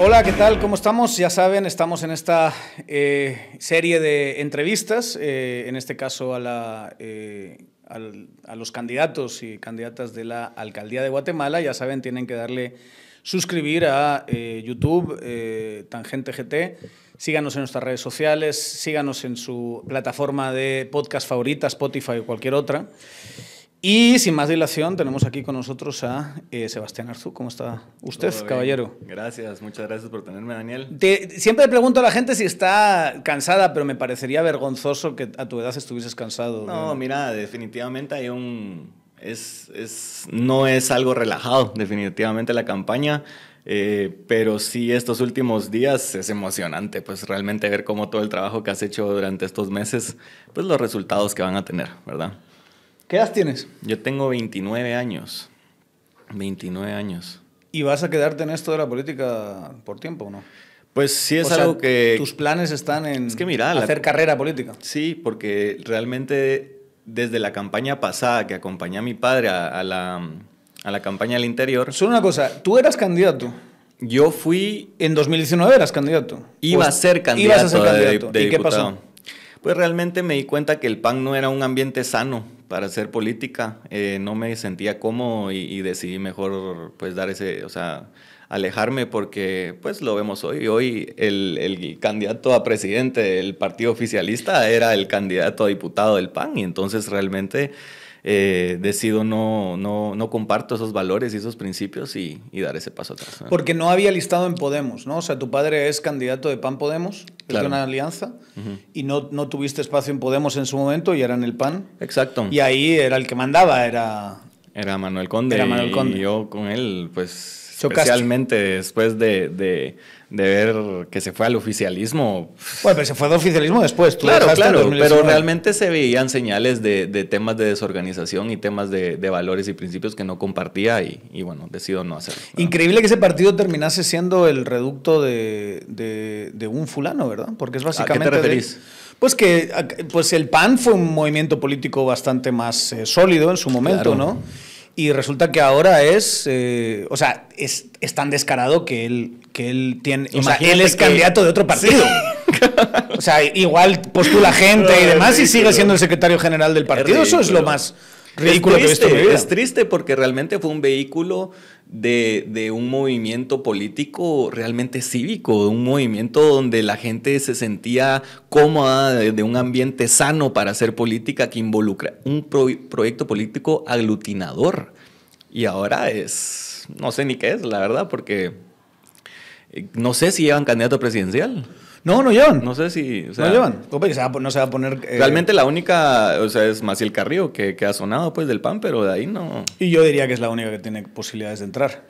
Hola, ¿qué tal? ¿Cómo estamos? Ya saben, estamos en esta eh, serie de entrevistas, eh, en este caso a, la, eh, a los candidatos y candidatas de la alcaldía de Guatemala. Ya saben, tienen que darle suscribir a YouTube, Tangente GT. Síganos en nuestras redes sociales, síganos en su plataforma de podcast favorita, Spotify o cualquier otra. Y sin más dilación, tenemos aquí con nosotros a eh, Sebastián Arzu. ¿Cómo está usted, caballero? Gracias, muchas gracias por tenerme, Daniel. Siempre siempre pregunto a la gente si está cansada, pero me parecería vergonzoso que a tu edad estuvieses cansado. No, mira, definitivamente hay un... no es algo relajado, definitivamente la campaña. Eh, pero sí, estos últimos días es emocionante, pues realmente ver cómo todo el trabajo que has hecho durante estos meses, pues los resultados que van a tener, ¿verdad? ¿Qué edad tienes? Yo tengo 29 años. 29 años. ¿Y vas a quedarte en esto de la política por tiempo o no? Pues sí es algo que... Tus planes están en hacer carrera política. Sí, porque realmente desde la campaña pasada que acompañé a mi padre a, la, a la campaña al interior... Solo una cosa, tú eras candidato. Yo fui... En 2019 eras candidato. Iba a ser candidato. Ibas a ser candidato. ¿Y qué pasó? Pues realmente me di cuenta que el PAN no era un ambiente sano para hacer política. Eh, no me sentía cómodo y, decidí mejor pues dar ese, o sea, alejarme porque pues lo vemos hoy. Hoy el, candidato a presidente del partido oficialista era el candidato a diputado del PAN y entonces realmente eh, decido no, no, no, comparto esos valores y esos principios y, dar ese paso atrás. Porque no había listado en Podemos, ¿no? O sea, tu padre es candidato de PAN Podemos claro. una alianza, y no, no tuviste espacio en Podemos en su momento y era en el PAN. Exacto. Y ahí era el que mandaba, era... Era Manuel Conde. Era Manuel Conde. Y yo con él, pues especialmente después de, ver que se fue al oficialismo. Bueno, pero se fue al oficialismo después. claro, claro, pero realmente se veían señales de, temas de desorganización y temas de, valores y principios que no compartía y, bueno, decido no hacerlo. Increíble que ese partido terminase siendo el reducto de, un fulano, ¿verdad? Porque es básicamente... qué te Pues que pues el PAN fue un movimiento político bastante más eh, sólido en su momento, ¿no? Y resulta que ahora es, eh, o sea, es, tan descarado que él, que él tiene, o sea, él es candidato de otro partido. o sea, igual postula gente y demás y sigue siendo el secretario general del partido. Eso es lo más ridículo que he visto Es triste porque realmente fue un vehículo de, un movimiento político realmente cívico, de un movimiento donde la gente se sentía cómoda, de, un ambiente sano para hacer política que involucra un proyecto político aglutinador. Y ahora es, no sé ni qué es, la verdad, porque eh, no sé si llevan candidato presidencial. No, no llevan. No sé si. no llevan. va a poner. Eh, realmente la única, o sea, es Maciel Carrillo que, que ha sonado pues del PAN, pero de ahí no. Y yo diría que es la única que tiene posibilidades de entrar.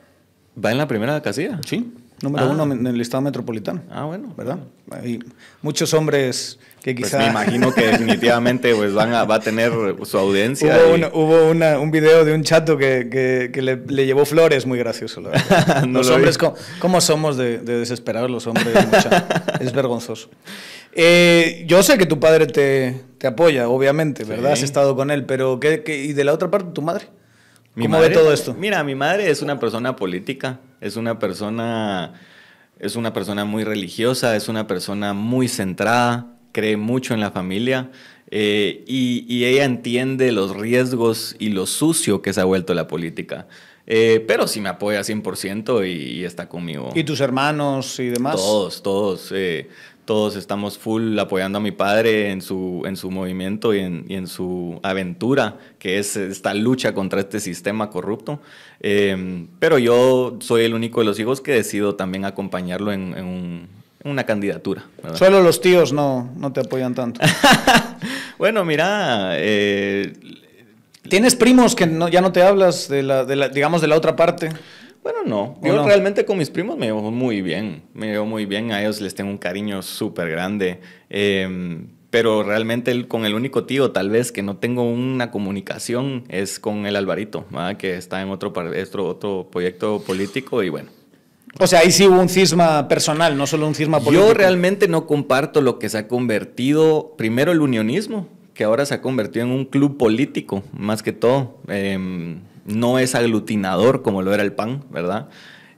¿Va en la primera casilla? Sí número ah. uno en el estado metropolitano. Ah, bueno. ¿Verdad? Hay muchos hombres que quizás... Pues me imagino que definitivamente pues, van a, va a tener su audiencia. Hubo, un, hubo un video de un chato que, le, llevó flores, muy gracioso. La verdad. los hombres, ¿cómo, somos de, desesperar los hombres? es vergonzoso. Eh, yo sé que tu padre te, apoya, obviamente, ¿verdad? Has estado con él, pero qué, y de la otra parte tu madre? Mi ¿Cómo todo esto? Mira, mi madre es una persona política, es una persona, es una persona muy religiosa, es una persona muy centrada, cree mucho en la familia eh, y, ella entiende los riesgos y lo sucio que se ha vuelto la política. Eh, pero sí me apoya 100% y, está conmigo. ¿Y tus hermanos y demás? Todos, todos. Eh, todos estamos full apoyando a mi padre en su, en su movimiento y en, su aventura, que es esta lucha contra este sistema corrupto. Em, pero yo soy el único de los hijos que decido también acompañarlo en, una candidatura. Solo los tíos no, no te apoyan tanto. bueno, mira, eh, ¿Tienes primos que no, ya no te hablas de de la, digamos, de la otra parte? Bueno, no. Yo realmente con mis primos me llevo muy bien. Me llevo muy bien. A ellos les tengo un cariño súper grande. Em, pero realmente con el único tío, tal vez, que no tengo una comunicación, es con el Alvarito, que está en otro, otro, otro proyecto político y bueno. O sea, ahí sí hubo un cisma personal, no solo un cisma político. Yo realmente no comparto lo que se ha convertido, primero el unionismo, que ahora se ha convertido en un club político, más que todo. Em, no es aglutinador como lo era el pan, ¿verdad?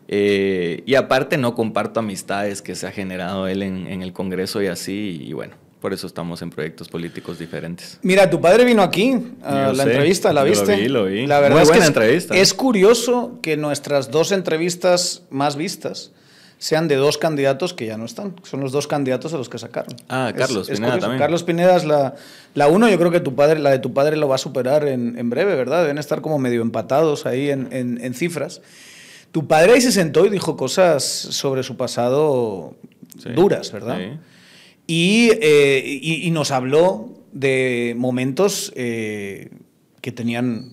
Eh, y aparte no comparto amistades que se ha generado él en, el Congreso y así, y bueno, por eso estamos en proyectos políticos diferentes. Mira, tu padre vino aquí a la entrevista, ¿la viste? lo vi. La verdad es que entrevista. es curioso que nuestras dos entrevistas más vistas sean de dos candidatos que ya no están. Son los dos candidatos a los que sacaron. Ah, Carlos Pineda también. Carlos Pineda es la, la uno, yo creo que tu padre, la de tu padre lo va a superar en, breve, ¿verdad? Deben estar como medio empatados ahí en, cifras. Tu padre ahí se sentó y dijo cosas sobre su pasado duras, ¿verdad? Eh, y, nos habló de momentos eh, que tenían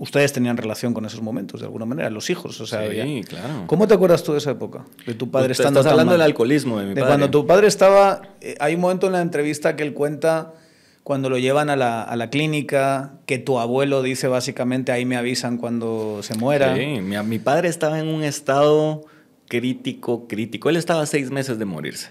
ustedes tenían relación con esos momentos, de alguna manera, los hijos. O sea, sí, claro. ¿Cómo te acuerdas tú de esa época? De tu padre estando. Estás hablando del alcoholismo de mi de Cuando tu padre estaba. Eh, hay un momento en la entrevista que él cuenta cuando lo llevan a la, a la clínica, que tu abuelo dice básicamente ahí me avisan cuando se muera. Sí, mi, padre estaba en un estado crítico, crítico. Él estaba seis meses de morirse.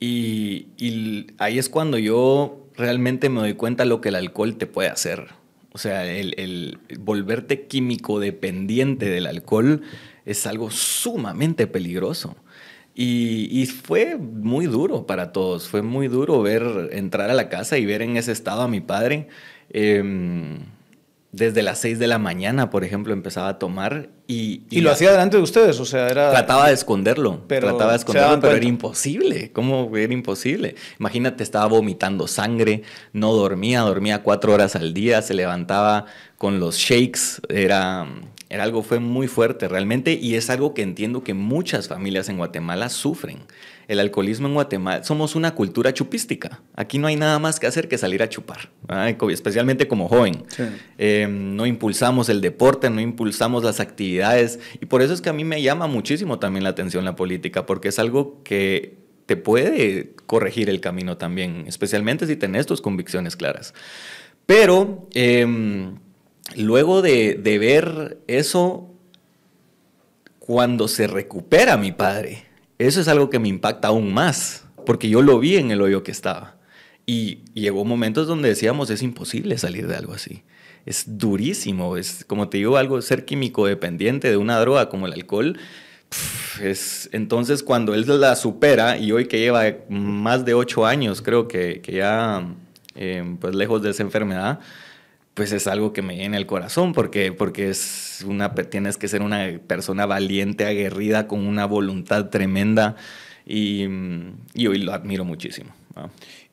Y, y ahí es cuando yo realmente me doy cuenta lo que el alcohol te puede hacer. O sea, el, volverte químico dependiente del alcohol es algo sumamente peligroso. Y, y, fue muy duro para todos, fue muy duro ver entrar a la casa y ver en ese estado a mi padre. Eh, desde las 6 de la mañana, por ejemplo, empezaba a tomar y... Y, lo hacía delante de ustedes, o sea, era... Trataba de esconderlo, trataba de esconderlo, pero era imposible, ¿cómo era imposible? Imagínate, estaba vomitando sangre, no dormía, dormía cuatro horas al día, se levantaba con los shakes, era era algo fue muy fuerte realmente y es algo que entiendo que muchas familias en Guatemala sufren. El alcoholismo en Guatemala, somos una cultura chupística. Aquí no hay nada más que hacer que salir a chupar, especialmente como joven. Eh, no impulsamos el deporte, no impulsamos las actividades y por eso es que a mí me llama muchísimo también la atención la política, porque es algo que te puede corregir el camino también, especialmente si tenés tus convicciones claras. Pero... Em, luego de, ver eso, cuando se recupera mi padre, eso es algo que me impacta aún más, porque yo lo vi en el hoyo que estaba. Y llegó momentos donde decíamos, es imposible salir de algo así. Es durísimo, es como te digo, algo ser químico dependiente de una droga como el alcohol. es, entonces cuando él la supera, y hoy que lleva más de ocho años, creo que, ya eh, pues lejos de esa enfermedad, pues es algo que me llena el corazón porque, porque es una, tienes que ser una persona valiente, aguerrida, con una voluntad tremenda y, y hoy lo admiro muchísimo.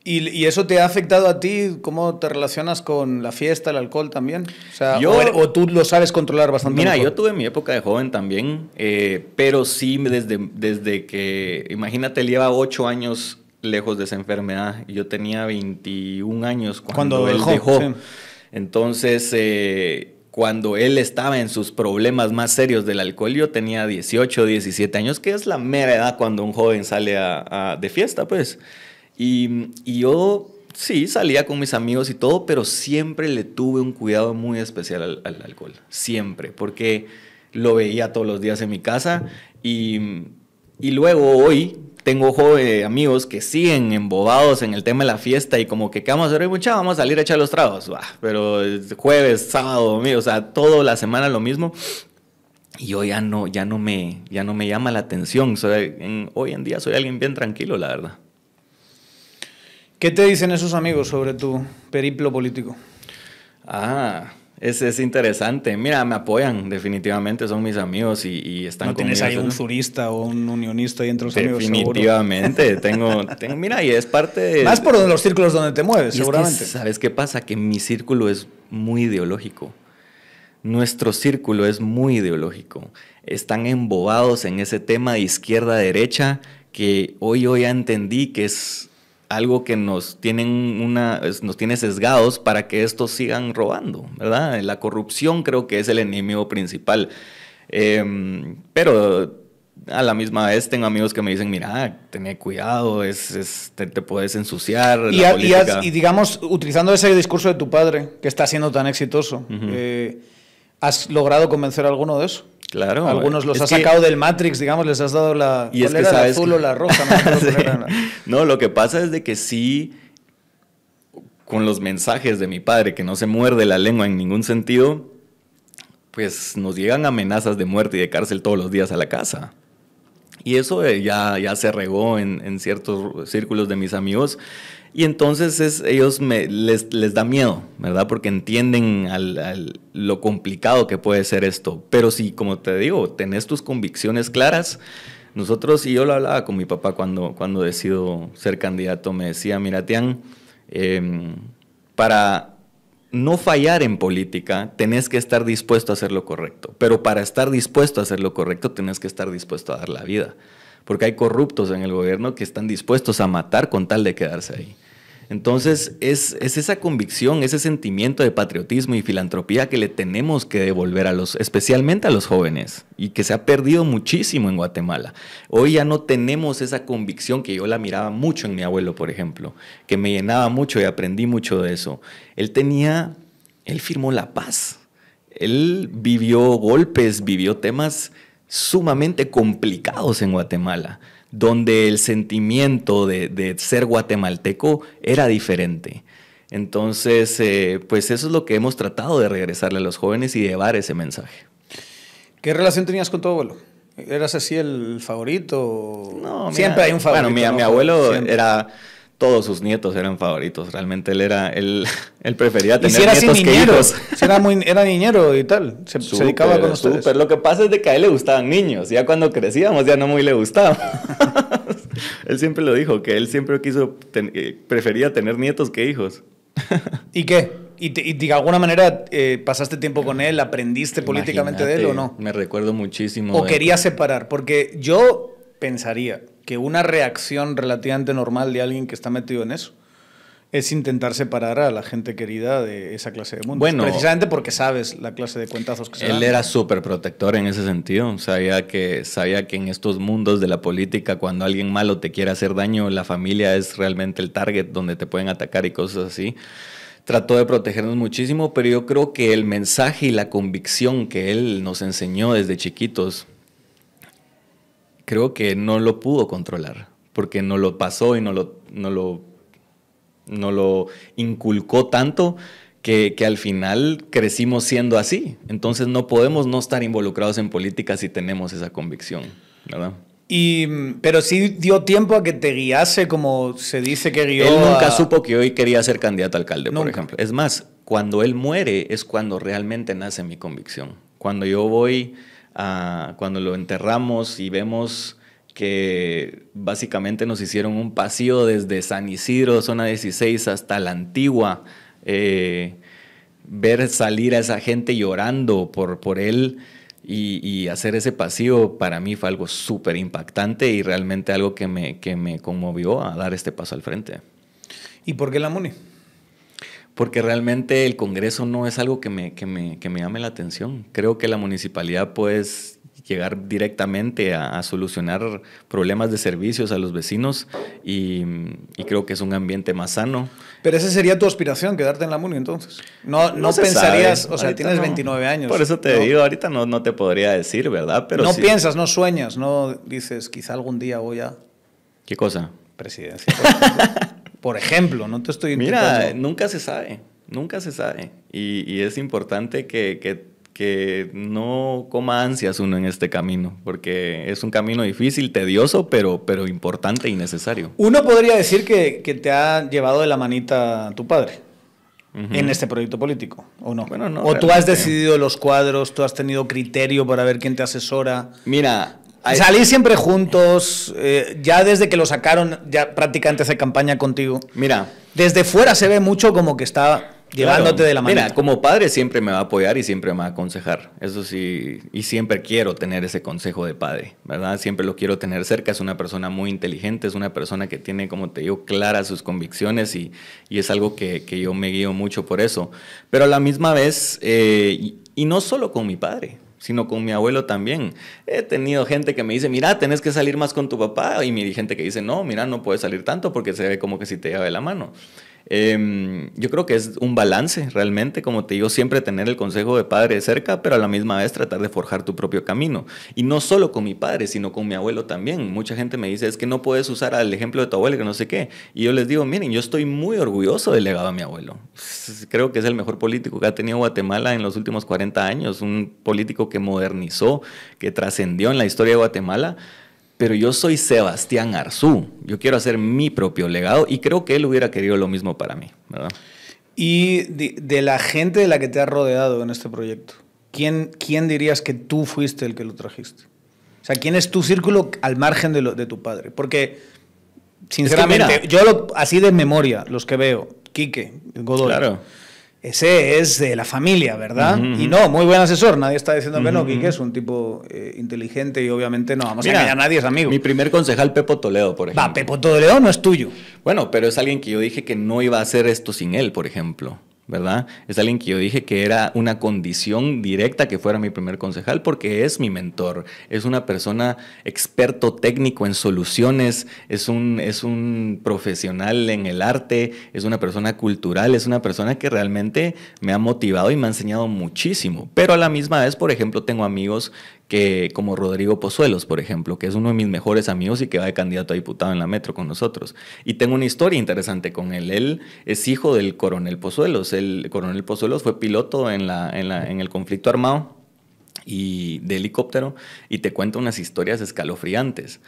¿Y, eso te ha afectado a ti? ¿Cómo te relacionas con la fiesta, el alcohol también? O, tú lo sabes controlar bastante. Mira, yo tuve mi época de joven también, eh, pero sí desde, desde que, imagínate, lleva ocho años lejos de esa enfermedad. Yo tenía 21 años cuando, él dejó. Entonces, eh, cuando él estaba en sus problemas más serios del alcohol, yo tenía 18, 17 años, que es la mera edad cuando un joven sale de fiesta, pues. Y, yo sí salía con mis amigos y todo, pero siempre le tuve un cuidado muy especial al, alcohol, siempre, porque lo veía todos los días en mi casa y luego hoy tengo jóvenes amigos que siguen embobados en el tema de la fiesta y como que, ¿qué vamos a hacer? Mucha, vamos a salir a echar los tragos, bah, pero jueves, sábado, domingo, o sea, toda la semana lo mismo. Y yo ya no, ya no, me, ya no me llama la atención. Soy, hoy en día soy alguien bien tranquilo, la verdad. ¿Qué te dicen esos amigos sobre tu periplo político? Ah, es, es, interesante. Mira, me apoyan, definitivamente, son mis amigos y, están ¿No tienes ahí un turista o un unionista ahí entre los Definitivamente, amigos, tengo, tengo, mira, y es parte Más por los círculos donde te mueves, seguramente. ¿Sabes qué pasa? Que mi círculo es muy ideológico. Nuestro círculo es muy ideológico. Están embobados en ese tema de izquierda-derecha que hoy, hoy ya entendí que es algo que nos tienen una, nos tiene sesgados para que estos sigan robando, ¿verdad? La corrupción creo que es el enemigo principal. Em, pero a la misma vez tengo amigos que me dicen, mira, ten cuidado, es, te, puedes ensuciar. Y, digamos, utilizando ese discurso de tu padre, que está siendo tan exitoso, eh, ¿has logrado convencer a alguno de eso? Claro. Algunos los has sacado del Matrix, digamos, les has dado la. Y es la azul o la No, lo que pasa es de que sí, con los mensajes de mi padre, que no se muerde la lengua en ningún sentido, pues nos llegan amenazas de muerte y de cárcel todos los días a la casa. Y eso eh, ya, ya se regó en, en ciertos círculos de mis amigos y entonces ellos les, da miedo, ¿verdad? Porque entienden lo complicado que puede ser esto. Pero si, como te digo, tenés tus convicciones claras, nosotros, y yo lo hablaba con mi papá cuando, cuando decido ser candidato, me decía, mira, Tian, em, para no fallar en política, tenés que estar dispuesto a hacer lo correcto. Pero para estar dispuesto a hacer lo correcto, tenés que estar dispuesto a dar la vida porque hay corruptos en el gobierno que están dispuestos a matar con tal de quedarse ahí. Entonces, es, esa convicción, ese sentimiento de patriotismo y filantropía que le tenemos que devolver a los, especialmente a los jóvenes, y que se ha perdido muchísimo en Guatemala. Hoy ya no tenemos esa convicción que yo la miraba mucho en mi abuelo, por ejemplo, que me llenaba mucho y aprendí mucho de eso. Él tenía, él firmó la paz. Él vivió golpes, vivió temas sumamente complicados en Guatemala, donde el sentimiento de, ser guatemalteco era diferente. Entonces, eh, pues eso es lo que hemos tratado de regresarle a los jóvenes y llevar ese mensaje. ¿Qué relación tenías con tu abuelo? ¿Eras así el favorito? No, siempre hay un favorito. Bueno, mi, abuelo era todos sus nietos eran favoritos. Realmente él era, él, prefería tener era nietos que hijos. era, muy, era niñero y tal. Se, dedicaba con ustedes. Pero Lo que pasa es de que a él le gustaban niños. Ya cuando crecíamos ya no muy le gustaba. él siempre lo dijo, que él siempre quiso, eh, prefería tener nietos que hijos. ¿Y qué? ¿Y, de alguna manera eh, pasaste tiempo con él? ¿Aprendiste políticamente de él o no? Me recuerdo muchísimo. ¿O quería separar? Porque yo pensaría que una reacción relativamente normal de alguien que está metido en eso es intentar separar a la gente querida de esa clase de mundo. Bueno, precisamente porque sabes la clase de cuentazos que se Él era súper protector en ese sentido. Sabía que, sabía que en estos mundos de la política, cuando alguien malo te quiere hacer daño, la familia es realmente el target donde te pueden atacar y cosas así. Trató de protegernos muchísimo, pero yo creo que el mensaje y la convicción que él nos enseñó desde chiquitos creo que no lo pudo controlar, porque no lo pasó y no lo, no lo, no lo inculcó tanto que, al final crecimos siendo así. Entonces no podemos no estar involucrados en política si tenemos esa convicción, ¿verdad? Mm, pero sí dio tiempo a que te guiase como se dice que guió. Él nunca supo que hoy quería ser candidato a alcalde, por ejemplo. Es más, cuando él muere es cuando realmente nace mi convicción. Cuando yo voy cuando lo enterramos y vemos que básicamente nos hicieron un paseo desde San Isidro, zona 16, hasta la antigua. Eh, ver salir a esa gente llorando por, por él y, hacer ese paseo para mí fue algo súper impactante y realmente algo que me, que me conmovió a dar este paso al frente. ¿Y por qué la moni porque realmente el Congreso no es algo que me, que me, que me llame la atención. Creo que la municipalidad puede llegar directamente a, solucionar problemas de servicios a los vecinos y, creo que es un ambiente más sano. Pero esa sería tu aspiración, quedarte en la MUNI entonces. No, no, pensarías, o sea, tienes 29 años. Por eso te digo, ahorita no, no te podría decir, ¿verdad? Pero no piensas, no sueñas, no dices, quizá algún día voy a... ¿Qué cosa? Presidencia. Por ejemplo, no te estoy... Mira, nunca se sabe, nunca se sabe. Y, es importante que, que, no coma ansias uno en este camino, porque es un camino difícil, tedioso, pero, pero importante y necesario. Uno podría decir que, te ha llevado de la manita tu padre. en este proyecto político, ¿o no? o tú has decidido los cuadros, tú has tenido criterio para ver quién te asesora. Mira, Salir siempre juntos, eh, ya desde que lo sacaron, ya prácticamente se campaña contigo. Mira. Desde fuera se ve mucho como que está llevándote de la mano. Mira, como padre siempre me va a apoyar y siempre me va a aconsejar. Eso sí, y siempre quiero tener ese consejo de padre, ¿verdad? Siempre lo quiero tener cerca. Es una persona muy inteligente, es una persona que tiene, como te digo, claras sus convicciones y, es algo que, yo me guío mucho por eso. Pero a la misma vez, eh, y no solo con mi padre, sino con mi abuelo también. He tenido gente que me dice, mira, tenés que salir más con tu papá, y mi gente que dice, no, mira, no puedes salir tanto porque se ve como que si te lleva de la mano. Em, yo creo que es un balance realmente, como te digo, siempre tener el consejo de padre cerca, pero a la misma vez tratar de forjar tu propio camino. Y no solo con mi padre, sino con mi abuelo también. Mucha gente me dice, es que no puedes usar al ejemplo de tu abuelo, que no sé qué. Y yo les digo, miren, yo estoy muy orgulloso del legado a mi abuelo. Creo que es el mejor político que ha tenido Guatemala en los últimos 40 años, un político que modernizó, que trascendió en la historia de Guatemala pero yo soy Sebastián Arzú, yo quiero hacer mi propio legado y creo que él hubiera querido lo mismo para mí, ¿verdad? Y de, la gente de la que te has rodeado en este proyecto, ¿quién, ¿quién dirías que tú fuiste el que lo trajiste? O sea, ¿quién es tu círculo al margen de, tu padre? Porque, sinceramente, yo así de memoria, los que veo, Quique, Godoy, claro ese es de la familia, ¿verdad? Y no, muy buen asesor, nadie está diciendo que no, que es un tipo eh, inteligente y obviamente no vamos a engañar a nadie, es amigo. Mi primer concejal, Pepo Toledo, por ejemplo. Va, Pepo Toledo no es tuyo. Bueno, pero es alguien que yo dije que no iba a hacer esto sin él, por ejemplo. ¿verdad? Es alguien que yo dije que era una condición directa que fuera mi primer concejal porque es mi mentor, es una persona experto técnico en soluciones, es un, es un profesional en el arte, es una persona cultural, es una persona que realmente me ha motivado y me ha enseñado muchísimo. Pero a la misma vez, por ejemplo, tengo amigos que como Rodrigo Pozuelos, por ejemplo, que es uno de mis mejores amigos y que va de candidato a diputado en la Metro con nosotros. Y tengo una historia interesante con él. Él es hijo del coronel Pozuelos. El coronel Pozuelos fue piloto en, la, en, el conflicto armado y de helicóptero y te cuenta unas historias escalofriantes.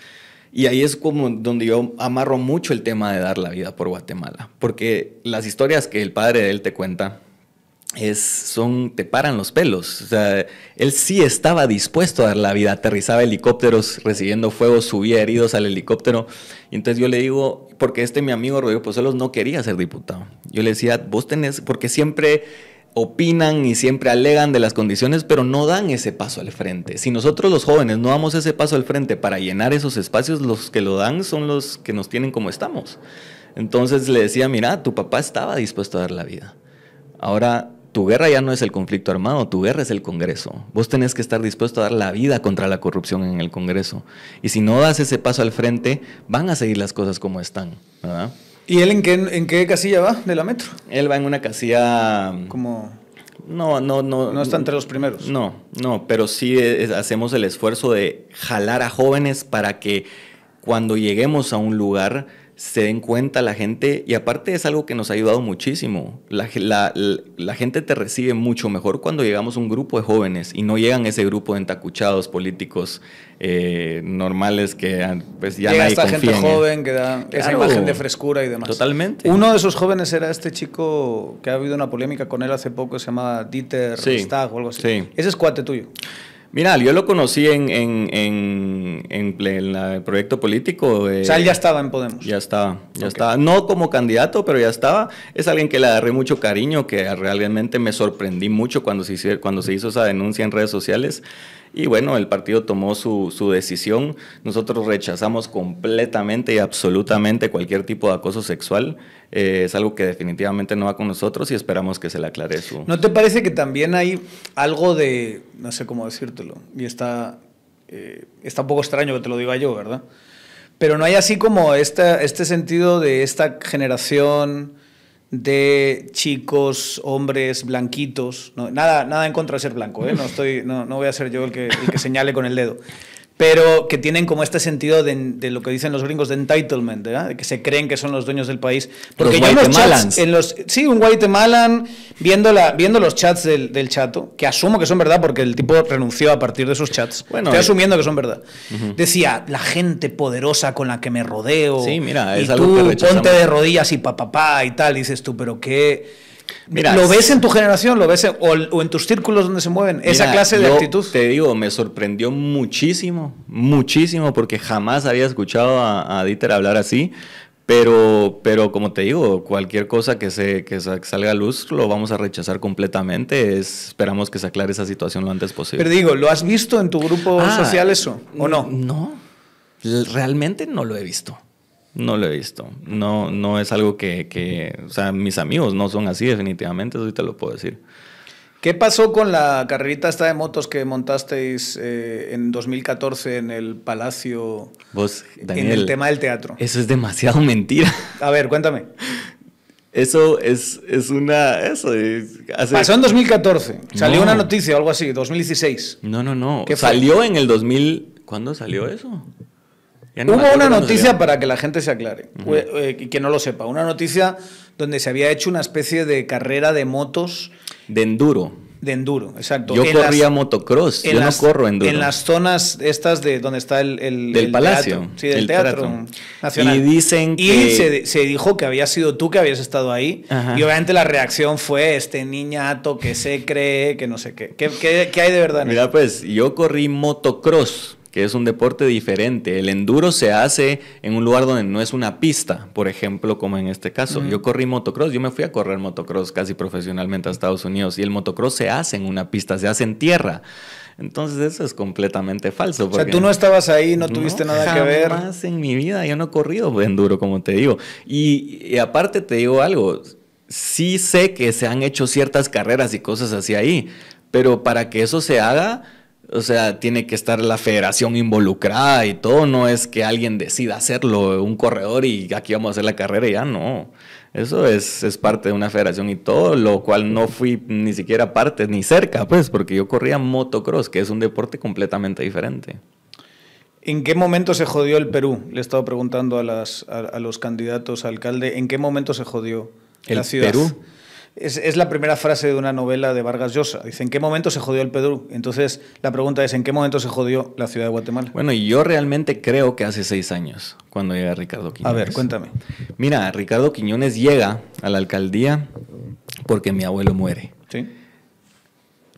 Y ahí es como donde yo amarro mucho el tema de dar la vida por Guatemala, porque las historias que el padre de él te cuenta es, son, te paran los pelos. O sea, él sí estaba dispuesto a dar la vida, aterrizaba helicópteros recibiendo fuego, subía heridos al helicóptero. Y entonces yo le digo, porque este mi amigo Rodrigo Pozuelos no quería ser diputado. Yo le decía, vos tenés, porque siempre opinan y siempre alegan de las condiciones, pero no dan ese paso al frente. Si nosotros los jóvenes no damos ese paso al frente para llenar esos espacios, los que lo dan son los que nos tienen como estamos. Entonces le decía, mira, tu papá estaba dispuesto a dar la vida. Ahora tu guerra ya no es el conflicto armado, tu guerra es el Congreso. Vos tenés que estar dispuesto a dar la vida contra la corrupción en el Congreso. Y si no das ese paso al frente, van a seguir las cosas como están, ¿Y él en qué, casilla va de la metro? Él va en una casilla... Como... No, no, no. No está entre los primeros. No, no, pero sí hacemos el esfuerzo de jalar a jóvenes para que cuando lleguemos a un lugar se den cuenta la gente, y aparte es algo que nos ha ayudado muchísimo, la, la, gente te recibe mucho mejor cuando llegamos un grupo de jóvenes y no llegan ese grupo de entacuchados políticos eh, normales que ah, pues, ya Llega nadie esta gente joven que da esa imagen de frescura y demás. Totalmente. Uno de esos jóvenes era este chico que ha habido una polémica con él hace poco, se llamaba Dieter sí, o algo así. Ese es cuate tuyo. Mira, yo lo conocí en en, el proyecto político. o sea, él ya estaba en Podemos. Ya estaba, ya estaba. No como candidato, pero ya estaba. Es alguien que le agarré mucho cariño, que realmente me sorprendí mucho cuando se hizo, cuando se hizo esa denuncia en redes sociales. Y bueno, el partido tomó su, decisión. Nosotros rechazamos completamente y absolutamente cualquier tipo de acoso sexual. Eh, es algo que definitivamente no va con nosotros y esperamos que se le aclare su... ¿No te parece que también hay algo de, no sé cómo decírtelo, y está eh, está un poco extraño que te lo diga yo, ¿verdad? Pero no hay así como este sentido de esta generación de chicos, hombres, blanquitos. nada, nada en contra de ser blanco, ¿eh? no, estoy, no, voy a ser yo el que señale con el dedo pero que tienen como este sentido de, lo que dicen los gringos de entitlement, De que se creen que son los dueños del país. Porque los yo en los sí, un guatemalan, viendo, viendo los chats del, chato, que asumo que son verdad porque el tipo renunció a partir de sus chats, bueno, estoy eh. asumiendo que son verdad, decía, la gente poderosa con la que me rodeo, sí, mira, es y tú ponte de rodillas y papapá, y tal, dices tú, pero qué Mira, ¿Lo ves en tu generación? ¿Lo ves o, en tus círculos donde se mueven? Esa clase de actitud. Te digo, me sorprendió muchísimo, muchísimo, porque jamás había escuchado a, Dieter hablar así. Pero, como te digo, cualquier cosa que, se, salga a luz lo vamos a rechazar completamente. esperamos que se aclare esa situación lo antes posible. Pero digo, ¿lo has visto en tu grupo ah, social eso o no? No, realmente no lo he visto. No lo he visto. No, no es algo que, que, O sea, mis amigos no son así, definitivamente, eso sí te lo puedo decir. ¿Qué pasó con la carrerita esta de motos que montasteis eh, en 2014 en el Palacio? Vos, Daniel, En el tema del teatro. Eso es demasiado mentira. A ver, cuéntame. Eso es, es una. Eso Pasó en 2014. Salió una noticia o algo así, 2016. No, no, no. ¿Qué salió en el 2000. ¿Cuándo salió eso? Hubo una noticia para que la gente se aclare, eh, que no lo sepa. Una noticia donde se había hecho una especie de carrera de motos. De enduro. De enduro, exacto. Yo corría motocross, yo no corro enduro. En las zonas estas de donde está el... el del Palacio. Teatro, sí, del Teatro Nacional. Y dicen que... Y se, dijo que había sido tú que habías estado ahí. Y obviamente la reacción fue este niñato que se cree, que no sé qué. ¿Qué, hay de verdad Mira, pues, yo corrí motocross que es un deporte diferente. El enduro se hace en un lugar donde no es una pista, por ejemplo, como en este caso. Yo corrí motocross, yo me fui a correr motocross casi profesionalmente a Estados Unidos y el motocross se hace en una pista, se hace en tierra. Entonces eso es completamente falso. O sea, tú no estabas ahí, no tuviste nada que ver. Jamás en mi vida, yo no he corrido enduro, como te digo. Y, y aparte te digo algo, sí sé que se han hecho ciertas carreras y cosas así ahí, pero para que eso se haga o sea, tiene que estar la federación involucrada y todo. No es que alguien decida hacerlo, un corredor y aquí vamos a hacer la carrera y ya no. Eso es, es parte de una federación y todo, lo cual no fui ni siquiera parte, ni cerca, pues, porque yo corría motocross, que es un deporte completamente diferente. ¿En qué momento se jodió el Perú? Le he estado preguntando a, las, los candidatos a alcalde. ¿En qué momento se jodió la ciudad? Perú? es, la primera frase de una novela de Vargas Llosa. Dice, ¿en qué momento se jodió el Perú? Entonces, la pregunta es, ¿en qué momento se jodió la ciudad de Guatemala? Bueno, y yo realmente creo que hace seis años, cuando llega Ricardo Quiñones. A ver, cuéntame. Mira, Ricardo Quiñones llega a la alcaldía porque mi abuelo muere. Sí.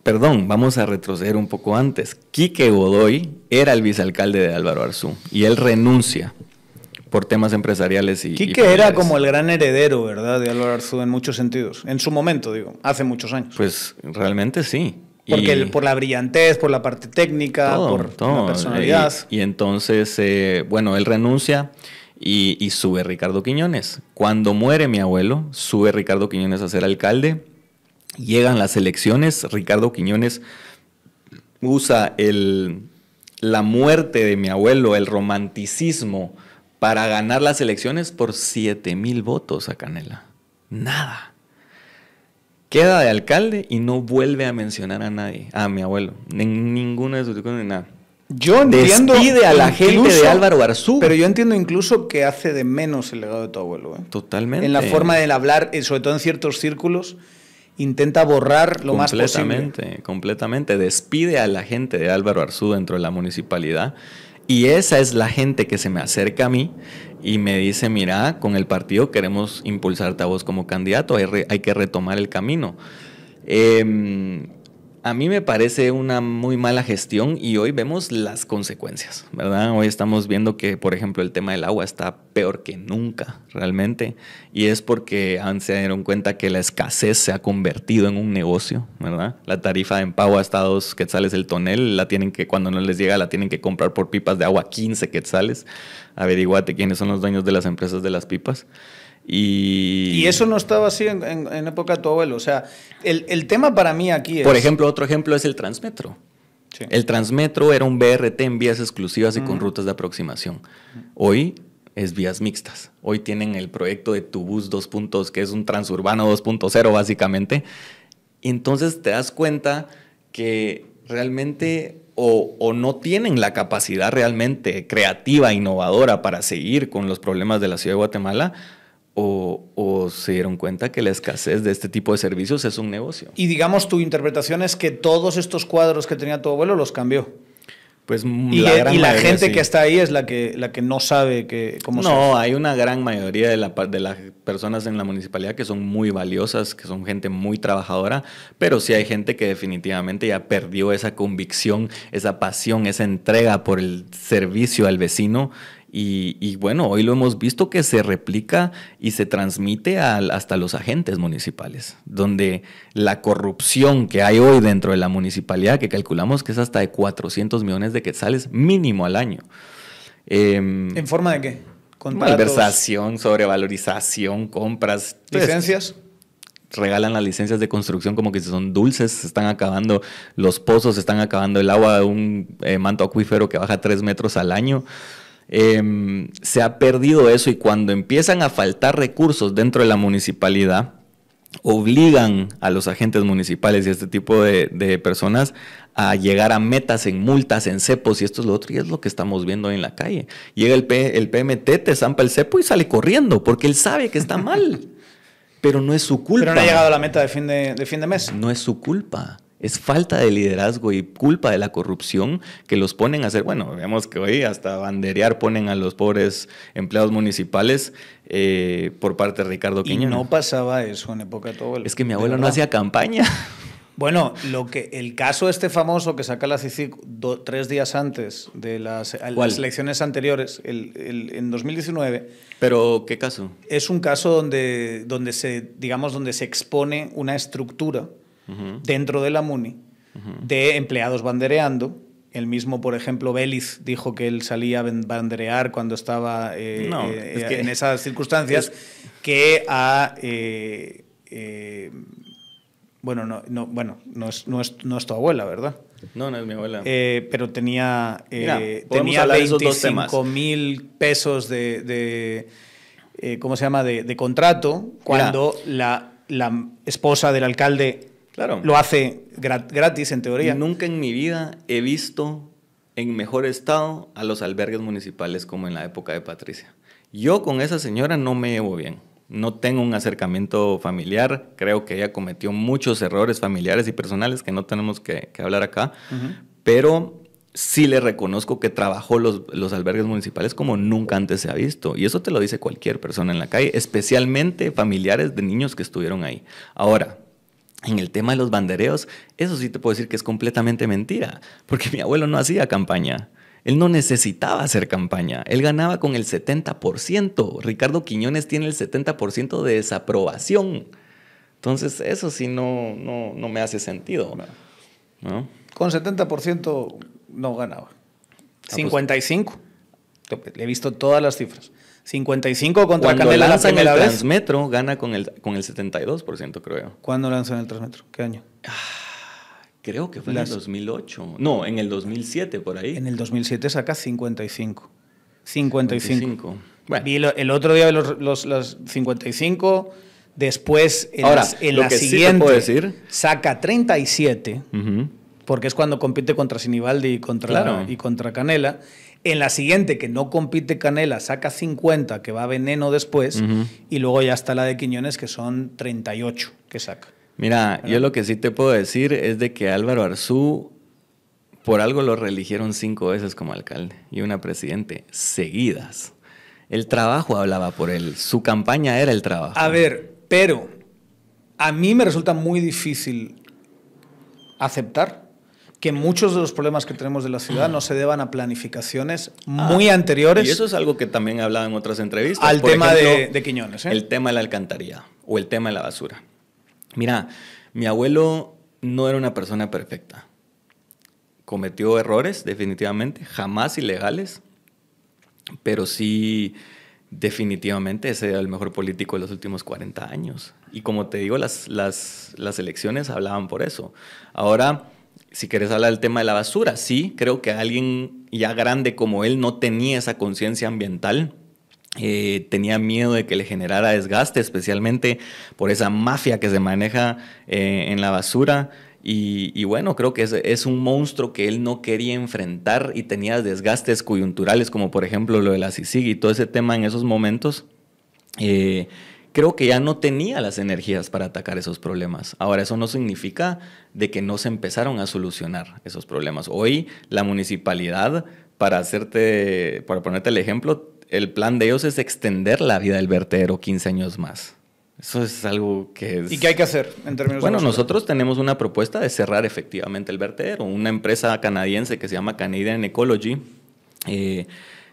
Perdón, vamos a retroceder un poco antes. Quique Godoy era el vicealcalde de Álvaro Arzú y él renuncia por temas empresariales. y Quique era como el gran heredero, ¿verdad?, de Álvaro Arzú en muchos sentidos. En su momento, digo, hace muchos años. Pues realmente sí. Porque por la brillantez, por la parte técnica, por la personalidad. Y, entonces, eh, bueno, él renuncia y, sube Ricardo Quiñones. Cuando muere mi abuelo, sube Ricardo Quiñones a ser alcalde. Llegan las elecciones, Ricardo Quiñones usa el, la muerte de mi abuelo, el romanticismo para ganar las elecciones por 7.000 mil votos a Canela. Nada. Queda de alcalde y no vuelve a mencionar a nadie, a mi abuelo, en ninguna de sus ni nada. Yo entiendo. Despide a la gente de Álvaro Arzú. Pero yo entiendo incluso que hace de menos el legado de tu abuelo. ¿eh? Totalmente. En la forma de hablar, eh, sobre todo en ciertos círculos, intenta borrar lo más posible. Completamente, completamente. Despide a la gente de Álvaro Arzú dentro de la municipalidad y esa es la gente que se me acerca a mí y me dice, mira, con el partido queremos impulsarte a vos como candidato, hay, que retomar el camino. Em, a mí me parece una muy mala gestión y hoy vemos las consecuencias, ¿verdad? Hoy estamos viendo que, por ejemplo, el tema del agua está peor que nunca realmente y es porque se dieron cuenta que la escasez se ha convertido en un negocio, ¿verdad? La tarifa de pago hasta dos quetzales el tonel, la tienen que, cuando no les llega, la tienen que comprar por pipas de agua 15 quetzales. Averiguate quiénes son los dueños de las empresas de las pipas. Y... eso no estaba así en, época de tu abuelo. O sea, el, tema para mí aquí es... Por ejemplo, otro ejemplo es el Transmetro. El Transmetro era un BRT en vías exclusivas y con rutas de aproximación. Hoy es vías mixtas. Hoy tienen el proyecto de Tubus Bus 2.0, que es un transurbano 2.0 básicamente. Y entonces te das cuenta que realmente o, o, no tienen la capacidad realmente creativa, innovadora para seguir con los problemas de la ciudad de Guatemala, o, se dieron cuenta que la escasez de este tipo de servicios es un negocio. Y digamos, tu interpretación es que todos estos cuadros que tenía tu abuelo los cambió. Pues mm, y la, e, y la gente que está ahí es la que, la que no sabe que, cómo No, se hay una gran mayoría de, de las personas en la municipalidad que son muy valiosas, que son gente muy trabajadora, pero sí hay gente que definitivamente ya perdió esa convicción, esa pasión, esa entrega por el servicio al vecino y, bueno, hoy lo hemos visto que se replica y se transmite hasta los agentes municipales, donde la corrupción que hay hoy dentro de la municipalidad, que calculamos que es hasta de 400 millones de quetzales mínimo al año. Em, ¿En forma de qué? sobre sobrevalorización, compras. Pues, ¿Licencias? regalan las licencias de construcción como que son dulces, se están acabando los pozos, se están acabando el agua de un eh, manto acuífero que baja 3 metros al año. Em, se ha perdido eso y cuando empiezan a faltar recursos dentro de la municipalidad, obligan a los agentes municipales y este tipo de, personas a llegar a metas en multas, en cepos y esto es lo otro y es lo que estamos viendo en la calle. Llega el, PMT, te zampa el cepo y sale corriendo porque él sabe que está mal, pero no es su culpa. Pero no ha llegado a la meta de fin de fin de mes. No es su culpa. Es falta de liderazgo y culpa de la corrupción que los ponen a hacer, bueno, vemos que hoy hasta banderear ponen a los pobres empleados municipales eh, por parte de Ricardo Quiñones. Y no pasaba eso en época de el. Es que mi abuelo no hacía campaña. Bueno, lo que el caso este famoso que saca la CICIC tres días antes de las, elecciones anteriores, en 2019. ¿Pero qué caso? Es un caso donde, donde, se, digamos, donde se expone una estructura dentro de la MUNI de empleados bandereando. El mismo, por ejemplo, Vélez dijo que él salía a banderear cuando estaba eh, eh, en esas circunstancias, que a... Eh, bueno, no, bueno no es, tu abuela, ¿verdad? No, no es mi abuela. pero tenía, eh, tenía mil pesos de, ¿cómo se llama?, de, contrato, cuando la, la, esposa del alcalde Claro. Lo hace gratis en teoría. Nunca en mi vida he visto en mejor estado a los albergues municipales como en la época de Patricia. Yo con esa señora no me llevo bien. No tengo un acercamiento familiar. Creo que ella cometió muchos errores familiares y personales que no tenemos que, hablar acá. Pero sí le reconozco que trabajó los, los, albergues municipales como nunca antes se ha visto. Y eso te lo dice cualquier persona en la calle, especialmente familiares de niños que estuvieron ahí. Ahora, en el tema de los bandereos, eso sí te puedo decir que es completamente mentira, porque mi abuelo no hacía campaña. Él no necesitaba hacer campaña. Él ganaba con el 70%. Ricardo Quiñones tiene el 70% de desaprobación. Entonces, eso sí no, no, me hace sentido. Con 70% no ganaba. 55. Le he visto todas las cifras. 55 contra Cuando en el Transmetro gana con el, con el 72%, creo. ¿Cuándo en el Transmetro? ¿Qué año? Ah, creo que fue en el 2008. No, en el 2007, por ahí. En el 2007 saca 55. 55. 55. el otro día los, los, 55. Después, en, la siguiente, saca 37, porque es cuando compite contra Sinibaldi y contra, y contra Canela. En la siguiente, que no compite Canela, saca 50, que va Veneno después, y luego ya está la de Quiñones, que son 38 que saca. Mira, yo lo que sí te puedo decir es de que Álvaro Arzú, por algo lo reeligieron cinco veces como alcalde y una presidente seguidas. El trabajo hablaba por él, su campaña era el trabajo. A ver, pero a mí me resulta muy difícil aceptar que muchos de los problemas que tenemos de la ciudad no se deban a planificaciones muy ah, anteriores. Y eso es algo que también hablado en otras entrevistas. Al tema de, Quiñones. ¿eh? El tema de la alcantarilla o el tema de la basura. Mira, mi abuelo no era una persona perfecta. Cometió errores, definitivamente, jamás ilegales, pero sí, definitivamente ese era el mejor político de los últimos 40 años. Y como te digo, las, las, las elecciones hablaban por eso. Ahora si querés hablar del tema de la basura, sí, creo que alguien ya grande como él no tenía esa conciencia ambiental. Eh, tenía miedo de que le generara desgaste, especialmente por esa mafia que se maneja eh, en la basura. Y, bueno, creo que es, un monstruo que él no quería enfrentar y tenía desgastes coyunturales, como por ejemplo lo de la CICIG y todo ese tema en esos momentos. Eh, creo que ya no tenía las energías para atacar esos problemas. Ahora, eso no significa de que no se empezaron a solucionar esos problemas. Hoy la municipalidad, para, hacerte, para ponerte el ejemplo, el plan de ellos es extender la vida del vertedero 15 años más. Eso es algo que es... ¿Y qué hay que hacer en términos Bueno, nosotros tenemos una propuesta de cerrar efectivamente el vertedero. Una empresa canadiense que se llama Canadian Ecology eh,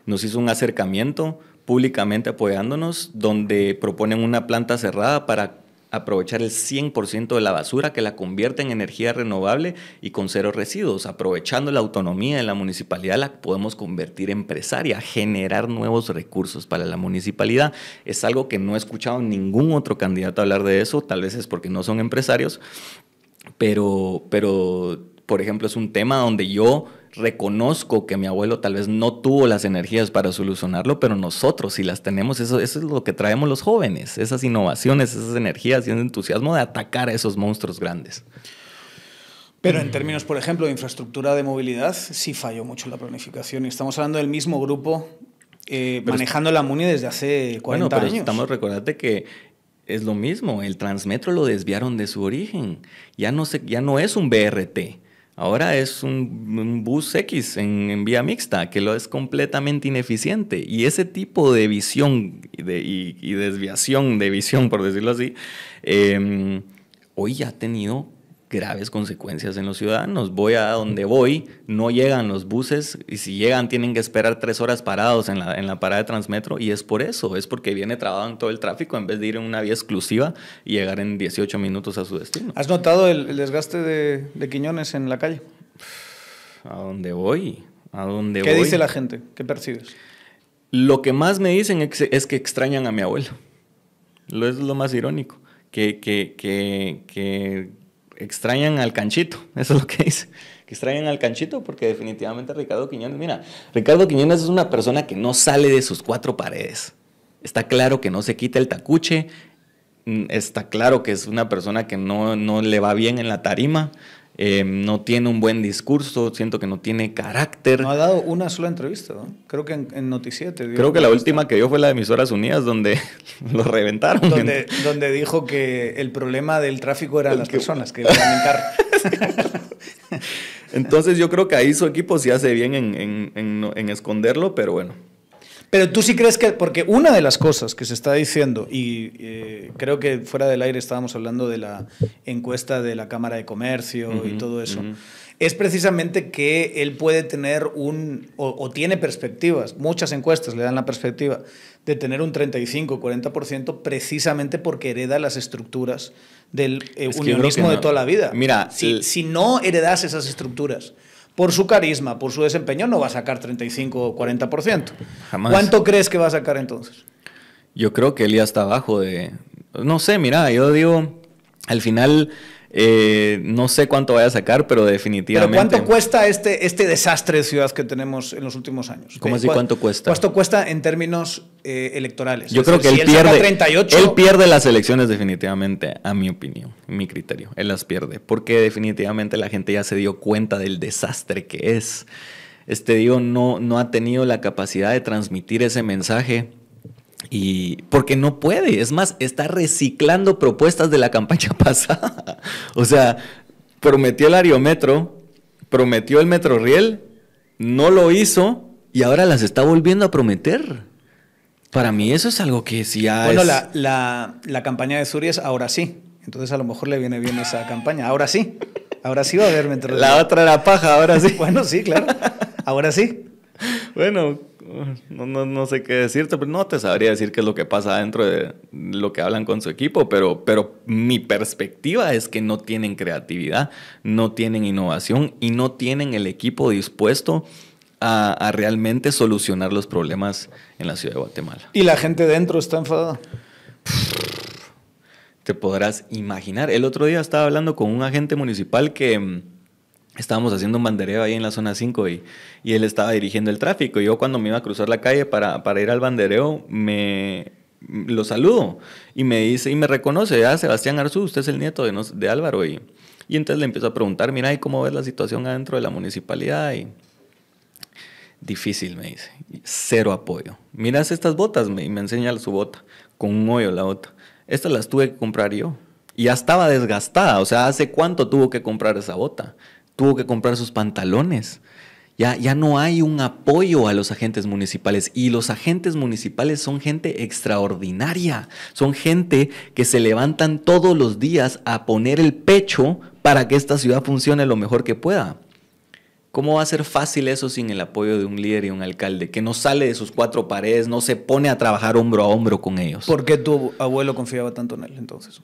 nos hizo un acercamiento públicamente apoyándonos, donde proponen una planta cerrada para aprovechar el 100% de la basura que la convierte en energía renovable y con cero residuos. Aprovechando la autonomía de la municipalidad, la podemos convertir en empresaria, generar nuevos recursos para la municipalidad. Es algo que no he escuchado ningún otro candidato hablar de eso, tal vez es porque no son empresarios, pero, pero por ejemplo, es un tema donde yo reconozco que mi abuelo tal vez no tuvo las energías para solucionarlo, pero nosotros sí si las tenemos, eso, es lo que traemos los jóvenes, esas innovaciones, esas energías y ese entusiasmo de atacar a esos monstruos grandes. Pero en términos, por ejemplo, de infraestructura de movilidad, sí falló mucho la planificación. Y estamos hablando del mismo grupo eh, manejando la MUNI desde hace 40 bueno, pero Estamos recordate que es lo mismo. El Transmetro lo desviaron de su origen. Ya no, ya no es un BRT Ahora es un, bus X en, vía mixta, que lo es completamente ineficiente. Y ese tipo de visión y, desviación de visión, por decirlo así, eh, hoy ha tenido graves consecuencias en los ciudadanos. Voy a donde voy, no llegan los buses y si llegan tienen que esperar tres horas parados en la, en la parada de Transmetro y es por eso, es porque viene trabado en todo el tráfico en vez de ir en una vía exclusiva y llegar en 18 minutos a su destino. ¿Has notado el, desgaste de, Quiñones en la calle? A dónde voy, a dónde voy. ¿Qué dice la gente? ¿Qué percibes? Lo que más me dicen es que extrañan a mi abuelo. Lo es lo más irónico. Que, que, que, que extrañan al canchito, eso es lo que dice, que extrañan al canchito porque definitivamente Ricardo Quiñones, mira, Ricardo Quiñones es una persona que no sale de sus cuatro paredes, está claro que no se quita el tacuche, mm, está claro que es una persona que no, no le va bien en la tarima, eh, no tiene un buen discurso, siento que no tiene carácter. No ha dado una sola entrevista, Creo que en, Noticiete. Creo que la última que dio fue la de Emisoras Unidas, donde lo reventaron. Donde, donde dijo que el problema del tráfico eran las personas que iban Entonces yo creo que ahí su equipo se hace bien en esconderlo, pero bueno, pero tú sí crees que, porque una de las cosas que se está diciendo, y eh, creo que fuera del aire estábamos hablando de la encuesta de la Cámara de Comercio y todo eso, es precisamente que él puede tener un, o, tiene perspectivas, muchas encuestas le dan la perspectiva de tener un 35, 40% precisamente porque hereda las estructuras del eh, unionismo de toda la vida. Mira, si, si no heredas esas estructuras por su carisma, por su desempeño, no va a sacar 35 o 40%. Jamás. ¿Cuánto crees que va a sacar entonces? Yo creo que él ya está abajo de... No sé, mira, yo digo, al final eh, no sé cuánto vaya a sacar, pero definitivamente. cuánto cuesta este, este desastre de ciudad que tenemos en los últimos años? ¿Cómo eh, así cuánto cuesta? ¿Cuánto cuesta en términos eh, electorales? Yo creo que él, pierde. él pierde las elecciones, definitivamente, a mi opinión, mi criterio. Él las pierde, porque definitivamente la gente ya se dio cuenta del desastre que es. Este digo, no, no ha tenido la capacidad de transmitir ese mensaje y porque no puede, es más, está reciclando propuestas de la campaña pasada. o sea, prometió el ariometro, prometió el Metro Riel, no lo hizo y ahora las está volviendo a prometer. Para mí eso es algo que si ya Bueno, la, la, campaña de Surias ahora sí. Entonces a lo mejor le viene bien esa campaña. Ahora sí. Ahora sí va a haber metro. La otra era paja, ahora sí. bueno, sí, claro. Ahora sí bueno, no, sé qué decirte, pero no te sabría decir qué es lo que pasa dentro de lo que hablan con su equipo, pero, pero mi perspectiva es que no tienen creatividad, no tienen innovación y no tienen el equipo dispuesto a, a realmente solucionar los problemas en la ciudad de Guatemala. ¿Y la gente dentro está enfadada? Te podrás imaginar. El otro día estaba hablando con un agente municipal que mm, estábamos haciendo un bandereo ahí en la zona 5 y, y, él estaba dirigiendo el tráfico. Y Yo cuando me iba a cruzar la calle para, ir al bandereo, me lo saludo y me dice y me reconoce, ah, Sebastián Arzú, usted es el nieto de, de Álvaro. Y, entonces le empiezo a preguntar, mira, ¿y cómo ves la situación adentro de la municipalidad? Difícil, me dice. Cero apoyo. Miras estas botas, me, me enseña su bota, con un hoyo la bota. Estas las tuve que comprar yo. Y ya estaba desgastada, o sea, ¿hace cuánto tuvo que comprar esa bota? tuvo que comprar sus pantalones. Ya, ya, no hay un apoyo a los agentes municipales y los agentes municipales son gente extraordinaria, son gente que se levantan todos los días a poner el pecho para que esta ciudad funcione lo mejor que pueda. ¿Cómo va a ser fácil eso sin el apoyo de un líder y un alcalde que no sale de sus cuatro paredes, no se pone a trabajar hombro a hombro con ellos? ¿Por qué tu abuelo confiaba tanto en él entonces?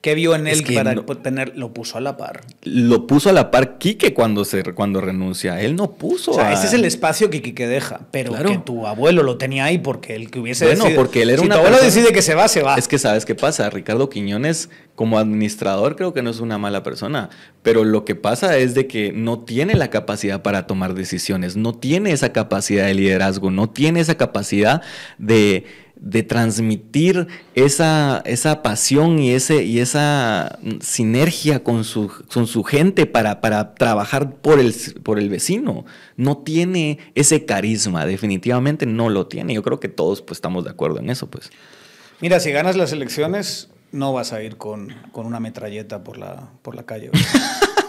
¿Qué vio en él para tener, lo puso a la par? Lo puso a la par Quique cuando, se, cuando renuncia. Él no puso. O sea, ese es el espacio que Quique deja. Pero que tu abuelo lo tenía ahí porque el que hubiese bueno, porque él era si tu abuelo decide que se va, se va. Es que sabes qué pasa. Ricardo Quiñones, como administrador, creo que no es una mala persona. Pero lo que pasa es de que no tiene la capacidad para tomar decisiones. No tiene esa capacidad de liderazgo. No tiene esa capacidad de de transmitir esa, pasión y, ese, y esa sinergia con su, con su gente para, trabajar por el, por el vecino. No tiene ese carisma, definitivamente no lo tiene. Yo creo que todos pues, estamos de acuerdo en eso. Pues. Mira, si ganas las elecciones, no vas a ir con, una metralleta por la, por la calle.